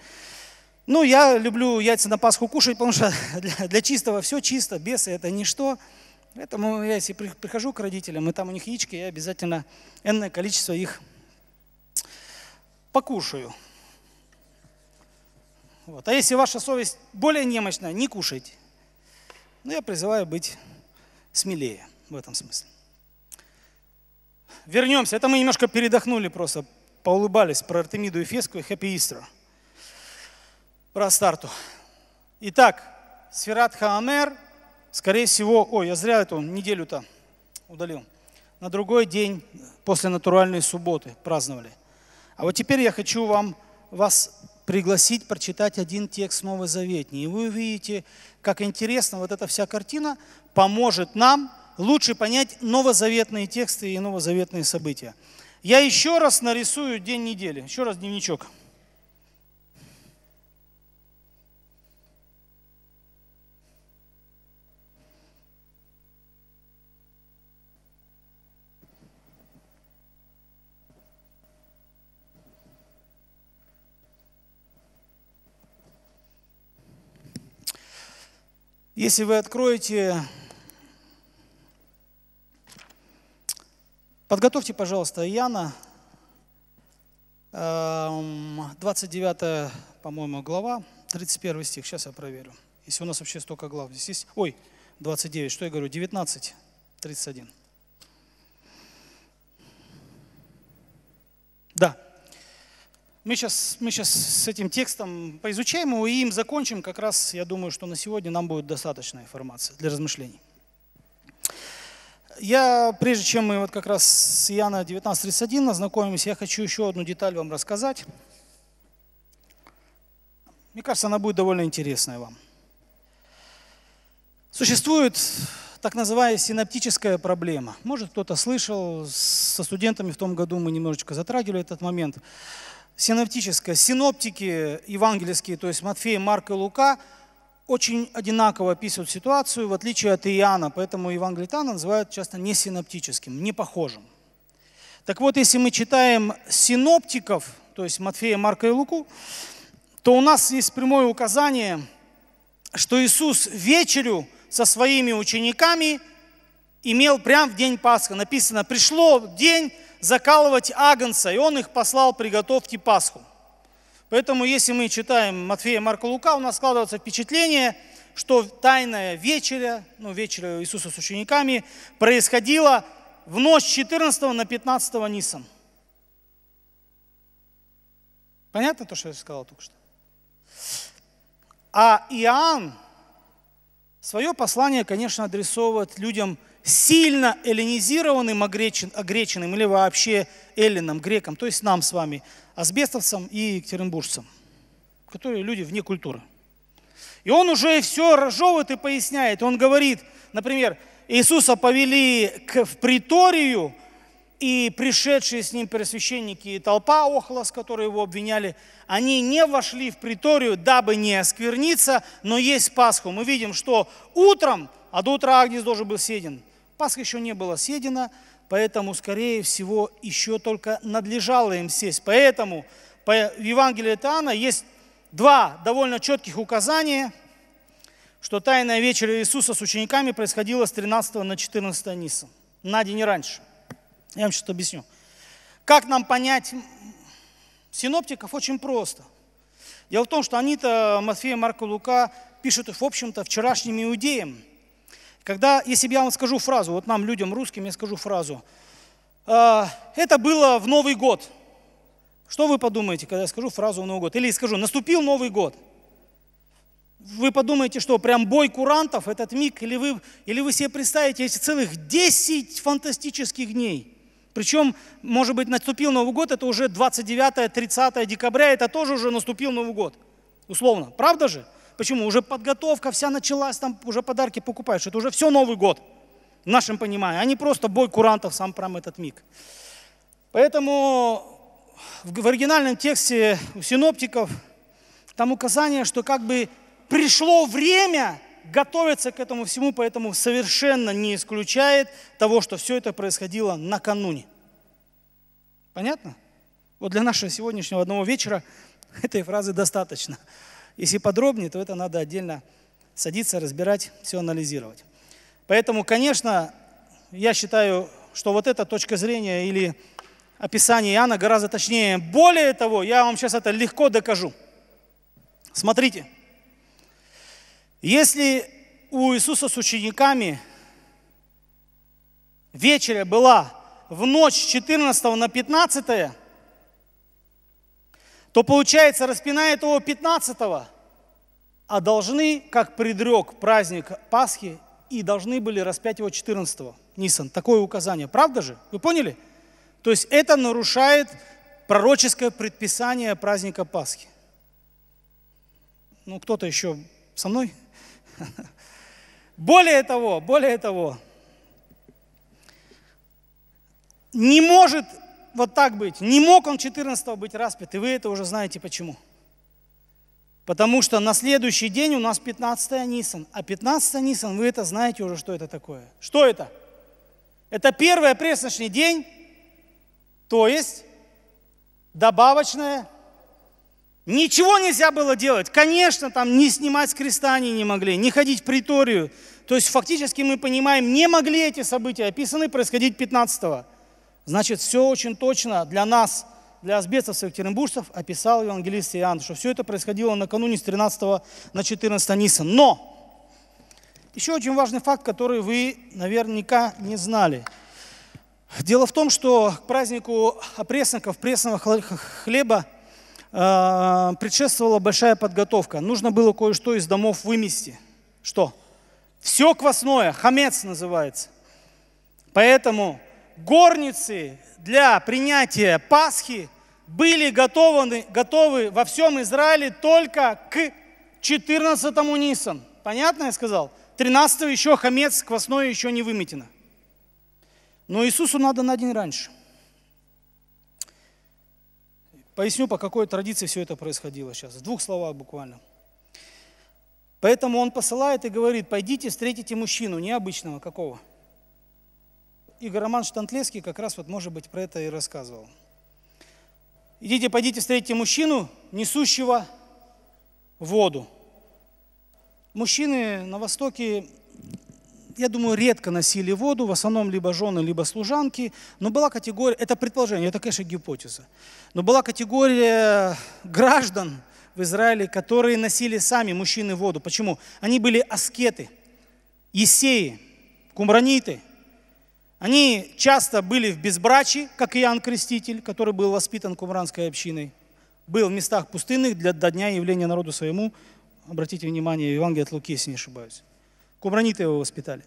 Ну, я люблю яйца на Пасху кушать, потому что для, для чистого все чисто, бесы это ничто. Поэтому я, если прихожу к родителям, и там у них яички, я обязательно энное количество их покушаю. Вот. А если ваша совесть более немощная, не кушайте. Но ну, я призываю быть смелее в этом смысле. Вернемся. Это мы немножко передохнули просто, поулыбались про Артемиду Эфеску и Хэппи Истра. Про старту. Итак, Сферат Хаамер, скорее всего, ой, я зря эту неделю-то удалил. На другой день после натуральной субботы праздновали – а вот теперь я хочу вам, вас пригласить прочитать один текст Новозаветний. И вы увидите, как интересно вот эта вся картина поможет нам лучше понять новозаветные тексты и новозаветные события. Я еще раз нарисую день недели. Еще раз дневничок. Если вы откроете... Подготовьте, пожалуйста, Иоанна, 29, эм, по-моему, глава, 31 стих. Сейчас я проверю. Если у нас вообще столько глав здесь есть. Ой, 29, что я говорю, 19, 31. Да, мы сейчас, мы сейчас с этим текстом поизучаем его и им закончим. Как раз я думаю, что на сегодня нам будет достаточная информация для размышлений. Я, прежде чем мы вот как раз с Иоанна 19.31 ознакомимся, я хочу еще одну деталь вам рассказать. Мне кажется, она будет довольно интересная вам. Существует так называемая синаптическая проблема. Может, кто-то слышал, со студентами в том году мы немножечко затрагивали этот момент синоптическое. Синоптики евангельские, то есть Матфея, Марк и Лука, очень одинаково описывают ситуацию, в отличие от Иоанна, поэтому Евангелие Тана называют часто не синоптическим, не похожим. Так вот, если мы читаем синоптиков, то есть Матфея, Марка и Луку, то у нас есть прямое указание, что Иисус вечерю со своими учениками имел прямо в день Пасха. Написано, пришло день, закалывать агнца, и он их послал, приготовьте Пасху. Поэтому, если мы читаем Матфея, Марка, Лука, у нас складывается впечатление, что тайная вечеря, ну, вечеря Иисуса с учениками, происходила в ночь 14 на 15 Нисом. Понятно то, что я сказал только что? А Иоанн свое послание, конечно, адресовывает людям сильно эллинизированным огреченным или вообще эллином, греком, то есть нам с вами, азбестовцам и екатеринбуржцам, которые люди вне культуры. И он уже все разжевывает и поясняет. Он говорит, например, Иисуса повели к, в приторию, и пришедшие с ним пересвященники и толпа Охлас, которые его обвиняли, они не вошли в приторию, дабы не оскверниться, но есть Пасху. Мы видим, что утром, а до утра Агнец должен был съеден, Пасха еще не была съедена, поэтому, скорее всего, еще только надлежало им сесть. Поэтому в Евангелии от Иоанна есть два довольно четких указания, что тайная вечеря Иисуса с учениками происходила с 13 на 14 Ниса, на день и раньше. Я вам сейчас объясню. Как нам понять синоптиков? Очень просто. Дело в том, что они-то, Матфея, Марка, Лука, пишут, в общем-то, вчерашним иудеям – когда, если я вам скажу фразу, вот нам, людям русским, я скажу фразу. «А, это было в Новый год. Что вы подумаете, когда я скажу фразу в Новый год? Или скажу, наступил Новый год. Вы подумаете, что прям бой курантов, этот миг, или вы, или вы себе представите эти целых 10 фантастических дней. Причем, может быть, наступил Новый год, это уже 29-30 декабря, это тоже уже наступил Новый год. Условно. Правда же? Почему? Уже подготовка вся началась, там уже подарки покупаешь. Это уже все Новый год в нашем понимании, а не просто бой курантов сам прям этот миг. Поэтому в оригинальном тексте у синоптиков там указание, что как бы пришло время готовиться к этому всему, поэтому совершенно не исключает того, что все это происходило накануне. Понятно? Вот для нашего сегодняшнего одного вечера этой фразы достаточно. Если подробнее, то это надо отдельно садиться, разбирать, все анализировать. Поэтому, конечно, я считаю, что вот эта точка зрения или описание Иоанна гораздо точнее. Более того, я вам сейчас это легко докажу. Смотрите, если у Иисуса с учениками вечеря была в ночь 14 на 15, то получается, распинает его 15-го, а должны, как предрек праздник Пасхи, и должны были распять его 14-го. Нисан, такое указание. Правда же? Вы поняли? То есть это нарушает пророческое предписание праздника Пасхи. Ну, кто-то еще со мной? Более того, более того, не может вот так быть. Не мог он 14 быть распят, и вы это уже знаете почему. Потому что на следующий день у нас 15-й А 15-й вы это знаете уже, что это такое. Что это? Это первый пресночный день, то есть добавочное. Ничего нельзя было делать. Конечно, там не снимать с креста они не могли, не ходить в приторию. То есть фактически мы понимаем, не могли эти события описаны происходить 15-го. Значит, все очень точно для нас, для азбецов, и екатеринбуржцев описал евангелист Иоанн, что все это происходило накануне с 13 на 14 Ниса. Но еще очень важный факт, который вы наверняка не знали. Дело в том, что к празднику опресников, пресного хлеба э, предшествовала большая подготовка. Нужно было кое-что из домов вымести. Что? Все квасное, хамец называется. Поэтому горницы для принятия Пасхи были готовы, готовы во всем Израиле только к 14 Нисан. Понятно я сказал? 13 еще хамец квасной еще не выметено. Но Иисусу надо на день раньше. Поясню, по какой традиции все это происходило сейчас. В двух словах буквально. Поэтому он посылает и говорит, пойдите встретите мужчину, необычного какого. Игорь Роман Штантлевский как раз вот, может быть, про это и рассказывал. Идите, пойдите, встретите мужчину, несущего воду. Мужчины на Востоке, я думаю, редко носили воду, в основном либо жены, либо служанки, но была категория, это предположение, это, конечно, гипотеза, но была категория граждан в Израиле, которые носили сами мужчины воду. Почему? Они были аскеты, есеи, кумраниты – они часто были в безбрачии, как Иоанн Креститель, который был воспитан кумранской общиной, был в местах пустынных для, до дня явления народу своему. Обратите внимание, Евангелие от Луки, если не ошибаюсь. Кумраниты его воспитали.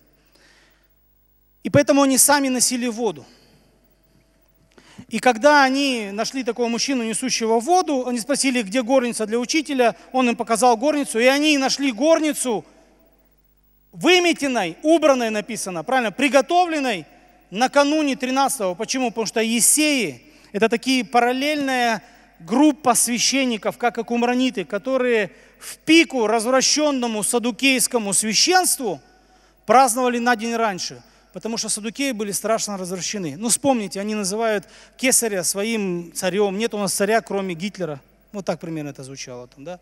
И поэтому они сами носили воду. И когда они нашли такого мужчину, несущего воду, они спросили, где горница для учителя, он им показал горницу, и они нашли горницу выметенной, убранной написано, правильно, приготовленной, накануне 13-го. Почему? Потому что Есеи – это такие параллельная группа священников, как и кумраниты, которые в пику развращенному садукейскому священству праздновали на день раньше, потому что садукеи были страшно развращены. Ну, вспомните, они называют кесаря своим царем. Нет у нас царя, кроме Гитлера. Вот так примерно это звучало там, да?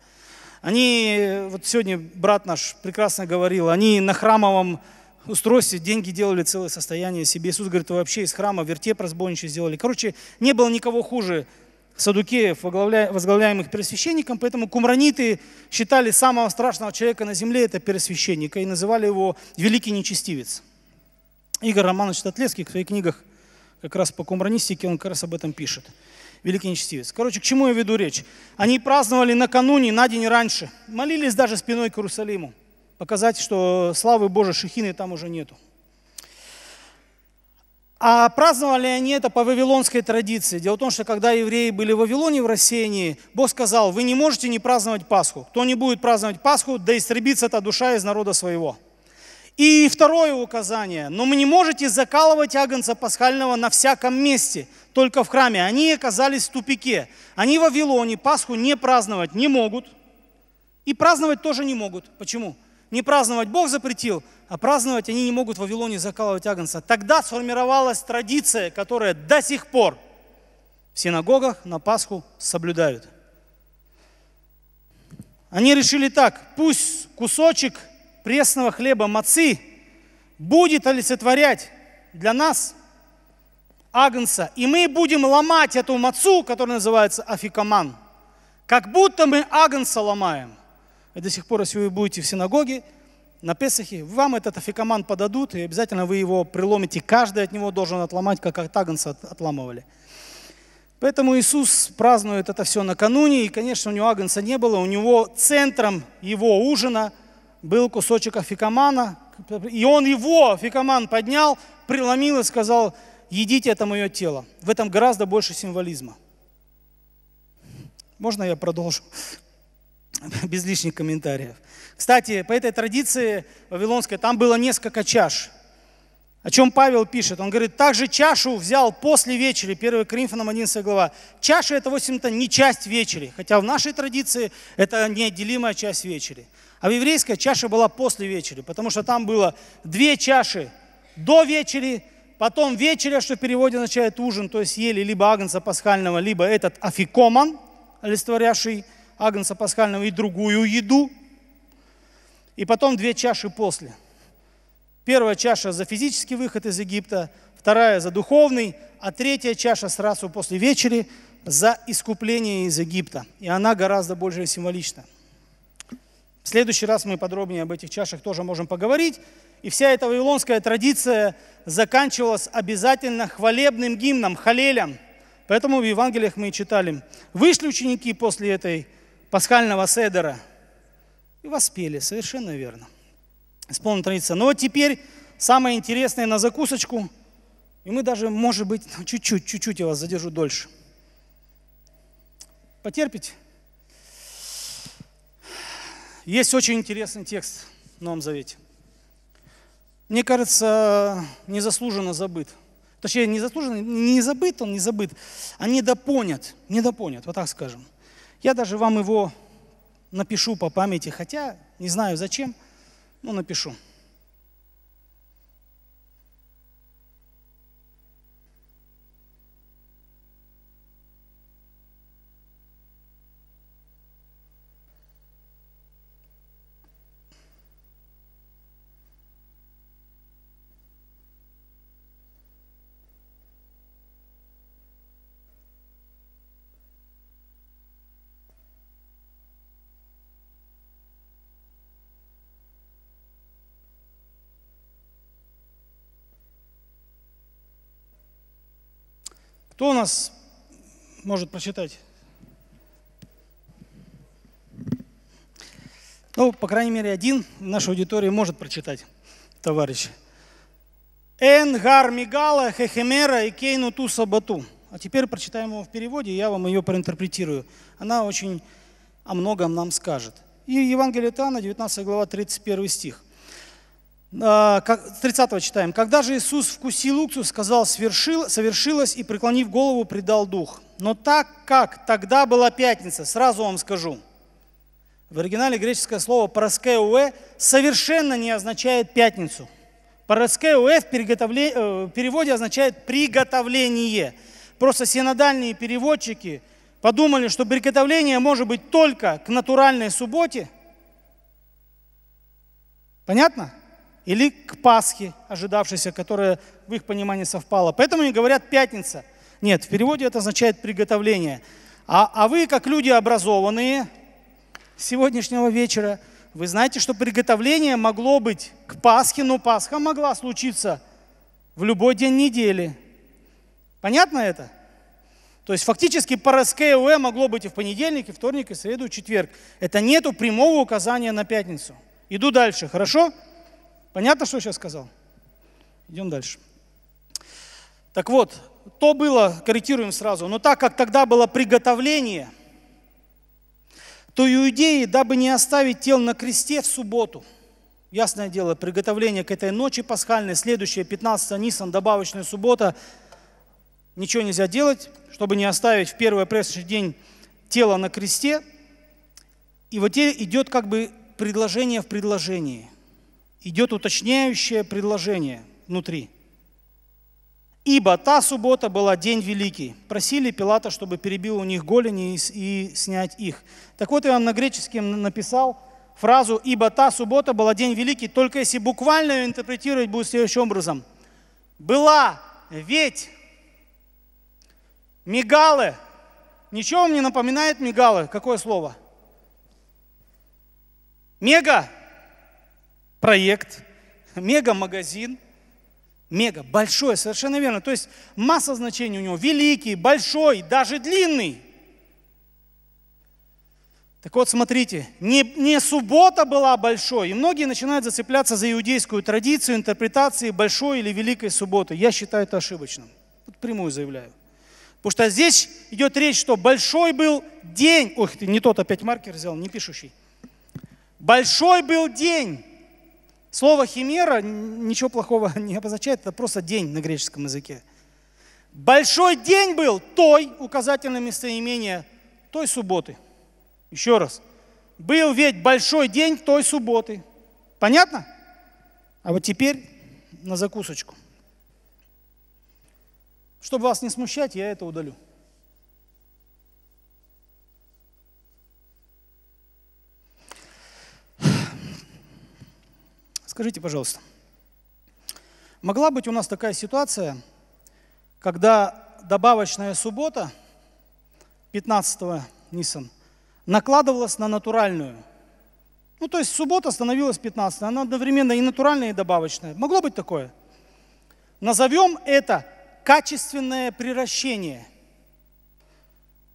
Они, вот сегодня брат наш прекрасно говорил, они на храмовом устройстве деньги делали целое состояние себе. Иисус говорит, вы вообще из храма вертеп разбойничий сделали. Короче, не было никого хуже садукеев, возглавляемых пересвященником, поэтому кумраниты считали самого страшного человека на земле это пересвященника и называли его великий нечестивец. Игорь Романович Татлецкий в своих книгах как раз по кумранистике, он как раз об этом пишет. Великий нечестивец. Короче, к чему я веду речь? Они праздновали накануне, на день раньше. Молились даже спиной к Иерусалиму показать, что славы Божьей Шехины там уже нету. А праздновали они это по вавилонской традиции. Дело в том, что когда евреи были в Вавилоне, в рассеянии, Бог сказал, вы не можете не праздновать Пасху. Кто не будет праздновать Пасху, да истребится эта душа из народа своего. И второе указание. Но вы не можете закалывать агнца пасхального на всяком месте, только в храме. Они оказались в тупике. Они в Вавилоне Пасху не праздновать не могут. И праздновать тоже не могут. Почему? Почему? Не праздновать Бог запретил, а праздновать они не могут в Вавилоне закалывать агнца. Тогда сформировалась традиция, которая до сих пор в синагогах на Пасху соблюдают. Они решили так, пусть кусочек пресного хлеба мацы будет олицетворять для нас агнца, и мы будем ломать эту мацу, которая называется афикаман, как будто мы агнца ломаем и до сих пор, если вы будете в синагоге, на Песахе, вам этот афикаман подадут, и обязательно вы его приломите. Каждый от него должен отломать, как от Агнца отламывали. Поэтому Иисус празднует это все накануне, и, конечно, у него агнца не было, у него центром его ужина был кусочек афикамана, и он его, афикаман, поднял, преломил и сказал, едите это мое тело. В этом гораздо больше символизма. Можно я продолжу? без лишних комментариев. Кстати, по этой традиции вавилонской там было несколько чаш. О чем Павел пишет? Он говорит, также чашу взял после вечери, 1 Коринфянам 11 глава. Чаша это, в общем-то, не часть вечери, хотя в нашей традиции это неотделимая часть вечери. А в еврейской чаша была после вечери, потому что там было две чаши до вечери, потом вечеря, что в переводе означает ужин, то есть ели либо агнца пасхального, либо этот афикоман, олицетворявший Агнца Пасхального и другую еду, и потом две чаши после. Первая чаша за физический выход из Египта, вторая за духовный, а третья чаша сразу после вечери за искупление из Египта. И она гораздо больше символична. В следующий раз мы подробнее об этих чашах тоже можем поговорить. И вся эта вавилонская традиция заканчивалась обязательно хвалебным гимном, халелем. Поэтому в Евангелиях мы читали, вышли ученики после этой пасхального седера. И воспели, совершенно верно. Исполнена традиция. Но вот теперь самое интересное на закусочку. И мы даже, может быть, чуть-чуть, чуть-чуть я вас задержу дольше. Потерпите? Есть очень интересный текст в Новом Завете. Мне кажется, незаслуженно забыт. Точнее, незаслуженно, не забыт он, не забыт, а недопонят, недопонят, вот так скажем. Я даже вам его напишу по памяти, хотя не знаю зачем, но напишу. Кто у нас может прочитать? Ну, по крайней мере, один в нашей аудитории может прочитать, товарищ. гар Мигала Хехемера и Кейну Туса Бату. А теперь прочитаем его в переводе, я вам ее проинтерпретирую. Она очень о многом нам скажет. И Евангелие Тана, 19 глава, 31 стих. 30 а, читаем. «Когда же Иисус вкусил уксус, сказал, свершил, совершилось, и, преклонив голову, предал дух. Но так как тогда была пятница, сразу вам скажу, в оригинале греческое слово «параскеуэ» совершенно не означает «пятницу». «Параскеуэ» в э, переводе означает «приготовление». Просто синодальные переводчики подумали, что приготовление может быть только к натуральной субботе. Понятно? или к Пасхе, ожидавшейся, которая в их понимании совпала. Поэтому они говорят «пятница». Нет, в переводе это означает «приготовление». А, а вы, как люди образованные сегодняшнего вечера, вы знаете, что приготовление могло быть к Пасхе, но Пасха могла случиться в любой день недели. Понятно это? То есть фактически параскеуэ могло быть и в понедельник, и вторник, и среду, и четверг. Это нету прямого указания на пятницу. Иду дальше, хорошо? Хорошо. Понятно, что я сейчас сказал? Идем дальше. Так вот, то было, корректируем сразу, но так как тогда было приготовление, то иудеи, дабы не оставить тел на кресте в субботу, ясное дело, приготовление к этой ночи пасхальной, следующая, 15 Нисан, добавочная суббота, ничего нельзя делать, чтобы не оставить в первый пресный день тело на кресте. И вот идет как бы предложение в предложении – идет уточняющее предложение внутри. «Ибо та суббота была день великий. Просили Пилата, чтобы перебил у них голени и, и снять их». Так вот, я вам на греческом написал фразу «Ибо та суббота была день великий», только если буквально ее интерпретировать будет следующим образом. «Была ведь мигалы». Ничего вам не напоминает мигалы? Какое слово? Мега проект, мега-магазин, мега, большой, совершенно верно. То есть масса значений у него, великий, большой, даже длинный. Так вот, смотрите, не, не суббота была большой, и многие начинают зацепляться за иудейскую традицию интерпретации большой или великой субботы. Я считаю это ошибочным. Вот прямую заявляю. Потому что здесь идет речь, что большой был день. Ох, ты не тот опять маркер взял, не пишущий. Большой был день. Слово химера ничего плохого не обозначает, это просто день на греческом языке. Большой день был той, указательное местоимение, той субботы. Еще раз. Был ведь большой день той субботы. Понятно? А вот теперь на закусочку. Чтобы вас не смущать, я это удалю. Скажите, пожалуйста, могла быть у нас такая ситуация, когда добавочная суббота 15-го Нисан накладывалась на натуральную. Ну, то есть суббота становилась 15 она одновременно и натуральная, и добавочная. Могло быть такое? Назовем это качественное приращение.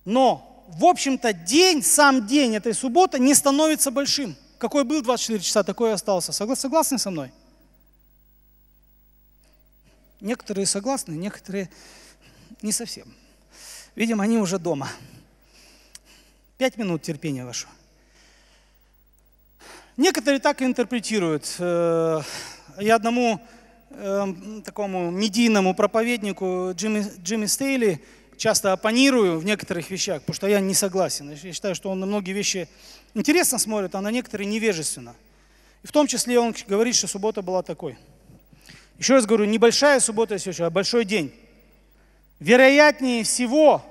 Но, в общем-то, день, сам день этой субботы не становится большим – какой был 24 часа, такой и остался. Согласны со мной? Некоторые согласны, некоторые не совсем. Видимо, они уже дома. Пять минут терпения вашего. Некоторые так и интерпретируют. Э, я одному эм, такому медийному проповеднику Джимми, Джимми Стейли часто оппонирую в некоторых вещах, потому что я не согласен. Я считаю, что он на многие вещи интересно смотрит, а на некоторые невежественно. И в том числе он говорит, что суббота была такой. Еще раз говорю, небольшая суббота сегодня, а большой день. Вероятнее всего,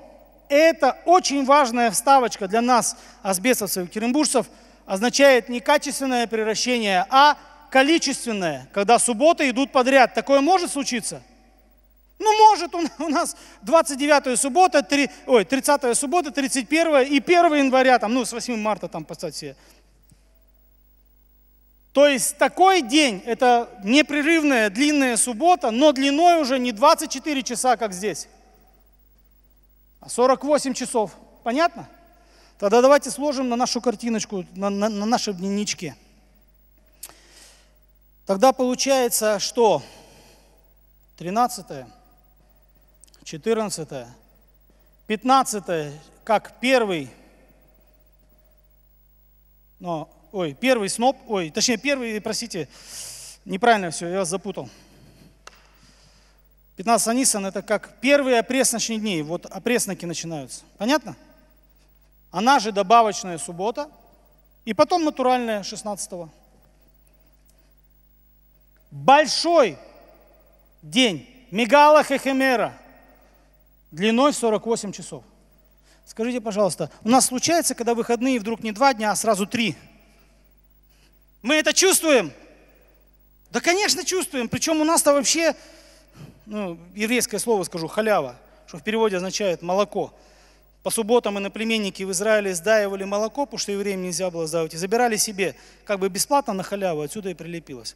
это очень важная вставочка для нас, асбестовцев и керенбуржцев, означает не качественное превращение, а количественное, когда субботы идут подряд. Такое может случиться – ну, может, он, у нас 29 суббота, 3, ой, 30 суббота, 31 и 1 января, там, ну, с 8 марта там поставьте себе. То есть такой день, это непрерывная длинная суббота, но длиной уже не 24 часа, как здесь, а 48 часов. Понятно? Тогда давайте сложим на нашу картиночку, на, на, на наши дневнички. Тогда получается, что 13 14, 15, как первый, но, ой, первый сноп, ой, точнее первый, простите, неправильно все, я вас запутал. 15 анисон – это как первые опресночные дни, вот опресноки начинаются. Понятно? Она же добавочная суббота, и потом натуральная 16 -го. Большой день Мигала Хехемера – длиной 48 часов. Скажите, пожалуйста, у нас случается, когда выходные вдруг не два дня, а сразу три? Мы это чувствуем? Да, конечно, чувствуем. Причем у нас-то вообще, ну, еврейское слово скажу, халява, что в переводе означает молоко. По субботам иноплеменники в Израиле сдаивали молоко, потому что евреям нельзя было сдавать, и забирали себе как бы бесплатно на халяву, отсюда и прилепилось.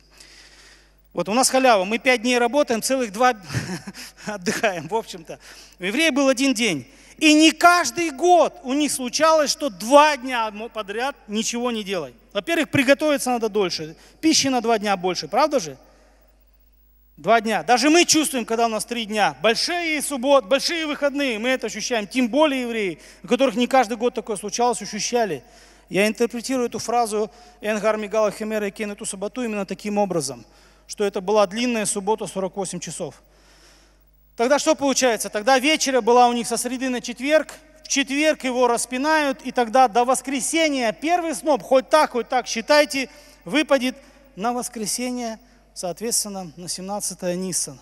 Вот у нас халява, мы пять дней работаем, целых два отдыхаем, в общем-то. У евреев был один день. И не каждый год у них случалось, что два дня подряд ничего не делай. Во-первых, приготовиться надо дольше, пищи на два дня больше, правда же? Два дня. Даже мы чувствуем, когда у нас три дня. Большие субботы, большие выходные, мы это ощущаем. Тем более евреи, у которых не каждый год такое случалось, ощущали. Я интерпретирую эту фразу Энгар Мигала Хемера и Кенету Сабату именно таким образом – что это была длинная суббота 48 часов. Тогда что получается? Тогда вечеря была у них со среды на четверг, в четверг его распинают, и тогда до воскресения первый сноп, хоть так, хоть так, считайте, выпадет на воскресенье, соответственно, на 17 Ниссана.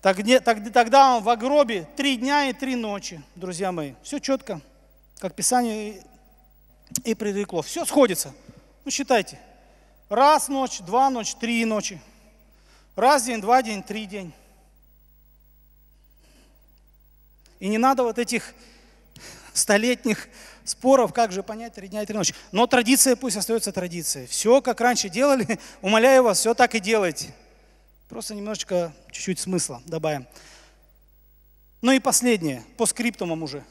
Тогда он в гробе три дня и три ночи, друзья мои. Все четко, как Писание и предрекло. Все сходится. Ну, считайте. Раз ночь, два ночь, три ночи. Раз день, два день, три день. И не надо вот этих столетних споров, как же понять три дня и три ночи. Но традиция пусть остается традицией. Все, как раньше делали, умоляю вас, все так и делайте. Просто немножечко, чуть-чуть смысла добавим. Ну и последнее, по скриптумам уже.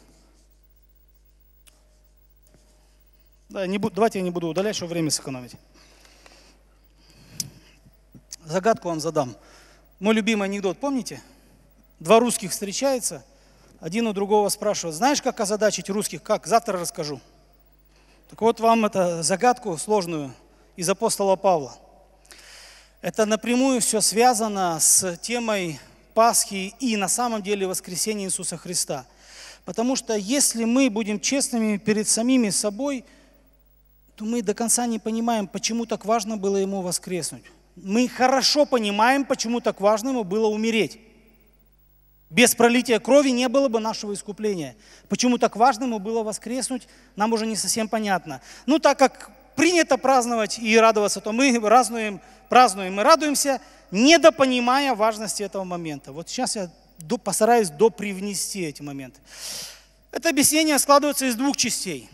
Да, не давайте я не буду удалять, чтобы время сэкономить. Загадку вам задам. Мой любимый анекдот, помните? Два русских встречаются, один у другого спрашивает, знаешь, как озадачить русских? Как? Завтра расскажу. Так вот вам это загадку сложную из апостола Павла. Это напрямую все связано с темой Пасхи и на самом деле воскресения Иисуса Христа. Потому что если мы будем честными перед самими собой, то мы до конца не понимаем, почему так важно было Ему воскреснуть мы хорошо понимаем, почему так важно ему было умереть. Без пролития крови не было бы нашего искупления. Почему так важно ему было воскреснуть, нам уже не совсем понятно. Ну, так как принято праздновать и радоваться, то мы празднуем, празднуем и радуемся, недопонимая важности этого момента. Вот сейчас я постараюсь допривнести эти моменты. Это объяснение складывается из двух частей.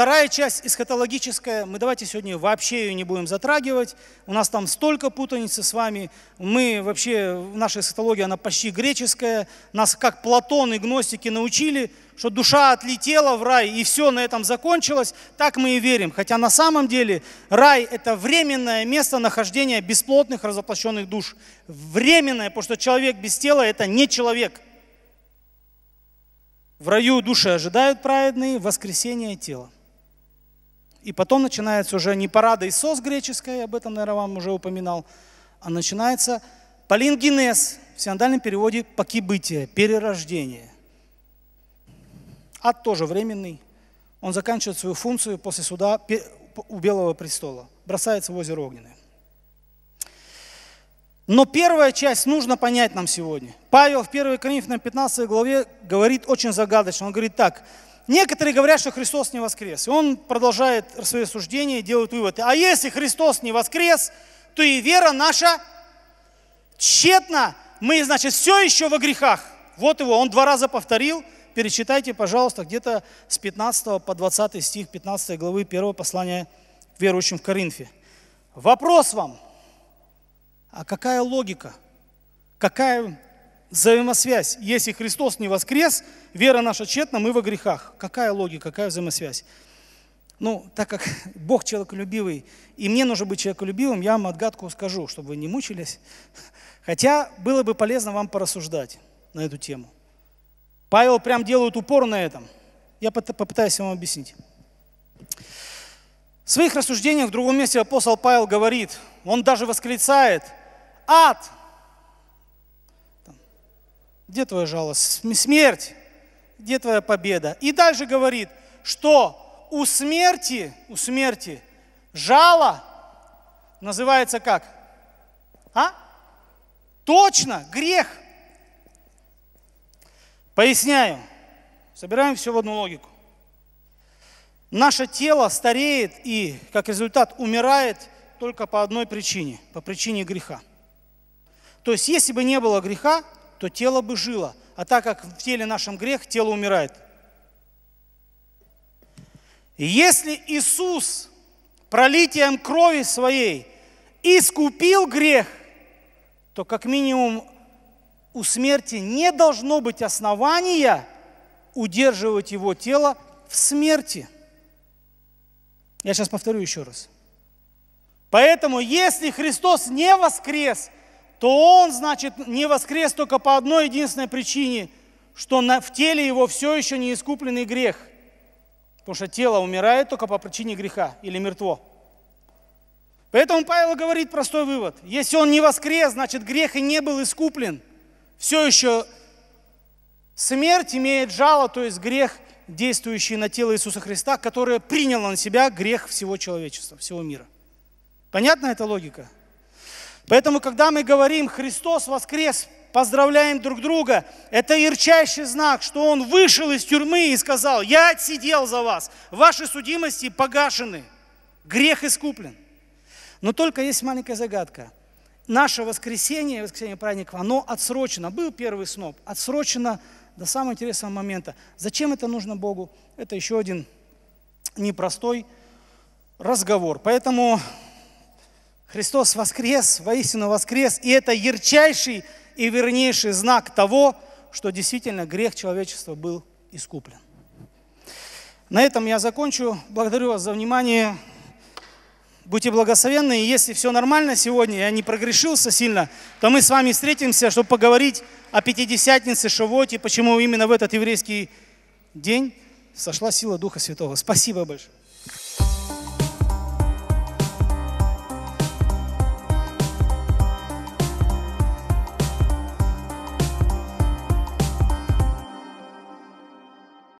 Вторая часть эсхатологическая, мы давайте сегодня вообще ее не будем затрагивать. У нас там столько путаницы с вами. Мы вообще, наша эсхатология, она почти греческая. Нас как Платон и гностики научили, что душа отлетела в рай и все на этом закончилось. Так мы и верим. Хотя на самом деле рай – это временное место нахождения бесплотных разоплощенных душ. Временное, потому что человек без тела – это не человек. В раю души ожидают праведные, воскресение тела. И потом начинается уже не парада Исос греческая, об этом, наверное, вам уже упоминал, а начинается полингенез, в синодальном переводе покибытие, перерождение. Ад тоже временный. Он заканчивает свою функцию после суда у Белого престола, бросается в озеро Огненное. Но первая часть нужно понять нам сегодня. Павел в 1 Коринфянам 15 главе говорит очень загадочно. Он говорит так, Некоторые говорят, что Христос не воскрес. И он продолжает свои суждения, делает выводы. А если Христос не воскрес, то и вера наша тщетна. Мы, значит, все еще во грехах. Вот его, он два раза повторил. Перечитайте, пожалуйста, где-то с 15 по 20 стих 15 главы 1 послания верующим в Коринфе. Вопрос вам, а какая логика? Какая взаимосвязь. Если Христос не воскрес, вера наша тщетна, мы во грехах. Какая логика, какая взаимосвязь? Ну, так как Бог человеколюбивый, и мне нужно быть человеколюбивым, я вам отгадку скажу, чтобы вы не мучились. Хотя было бы полезно вам порассуждать на эту тему. Павел прям делает упор на этом. Я попытаюсь вам объяснить. В своих рассуждениях в другом месте апостол Павел говорит, он даже восклицает, ад – где твоя жалость? Смерть. Где твоя победа? И дальше говорит, что у смерти, у смерти жало называется как? А? Точно, грех. Поясняю. Собираем все в одну логику. Наше тело стареет и, как результат, умирает только по одной причине, по причине греха. То есть, если бы не было греха, то тело бы жило. А так как в теле нашем грех, тело умирает. Если Иисус пролитием крови своей искупил грех, то как минимум у смерти не должно быть основания удерживать его тело в смерти. Я сейчас повторю еще раз. Поэтому, если Христос не воскрес – то он, значит, не воскрес только по одной единственной причине, что на, в теле его все еще не искупленный грех. Потому что тело умирает только по причине греха или мертво. Поэтому Павел говорит простой вывод. Если он не воскрес, значит грех и не был искуплен. Все еще смерть имеет жало, то есть грех, действующий на тело Иисуса Христа, который принял на себя грех всего человечества, всего мира. Понятна эта логика? Поэтому, когда мы говорим «Христос воскрес», поздравляем друг друга, это ярчайший знак, что Он вышел из тюрьмы и сказал, «Я отсидел за вас, ваши судимости погашены, грех искуплен». Но только есть маленькая загадка. Наше воскресение, воскресение праздников, оно отсрочено. Был первый сноп, отсрочено до самого интересного момента. Зачем это нужно Богу? Это еще один непростой разговор. Поэтому Христос воскрес, воистину воскрес, и это ярчайший и вернейший знак того, что действительно грех человечества был искуплен. На этом я закончу. Благодарю вас за внимание. Будьте благословенны. И если все нормально сегодня, я не прогрешился сильно, то мы с вами встретимся, чтобы поговорить о Пятидесятнице, Шавоте, почему именно в этот еврейский день сошла сила Духа Святого. Спасибо большое.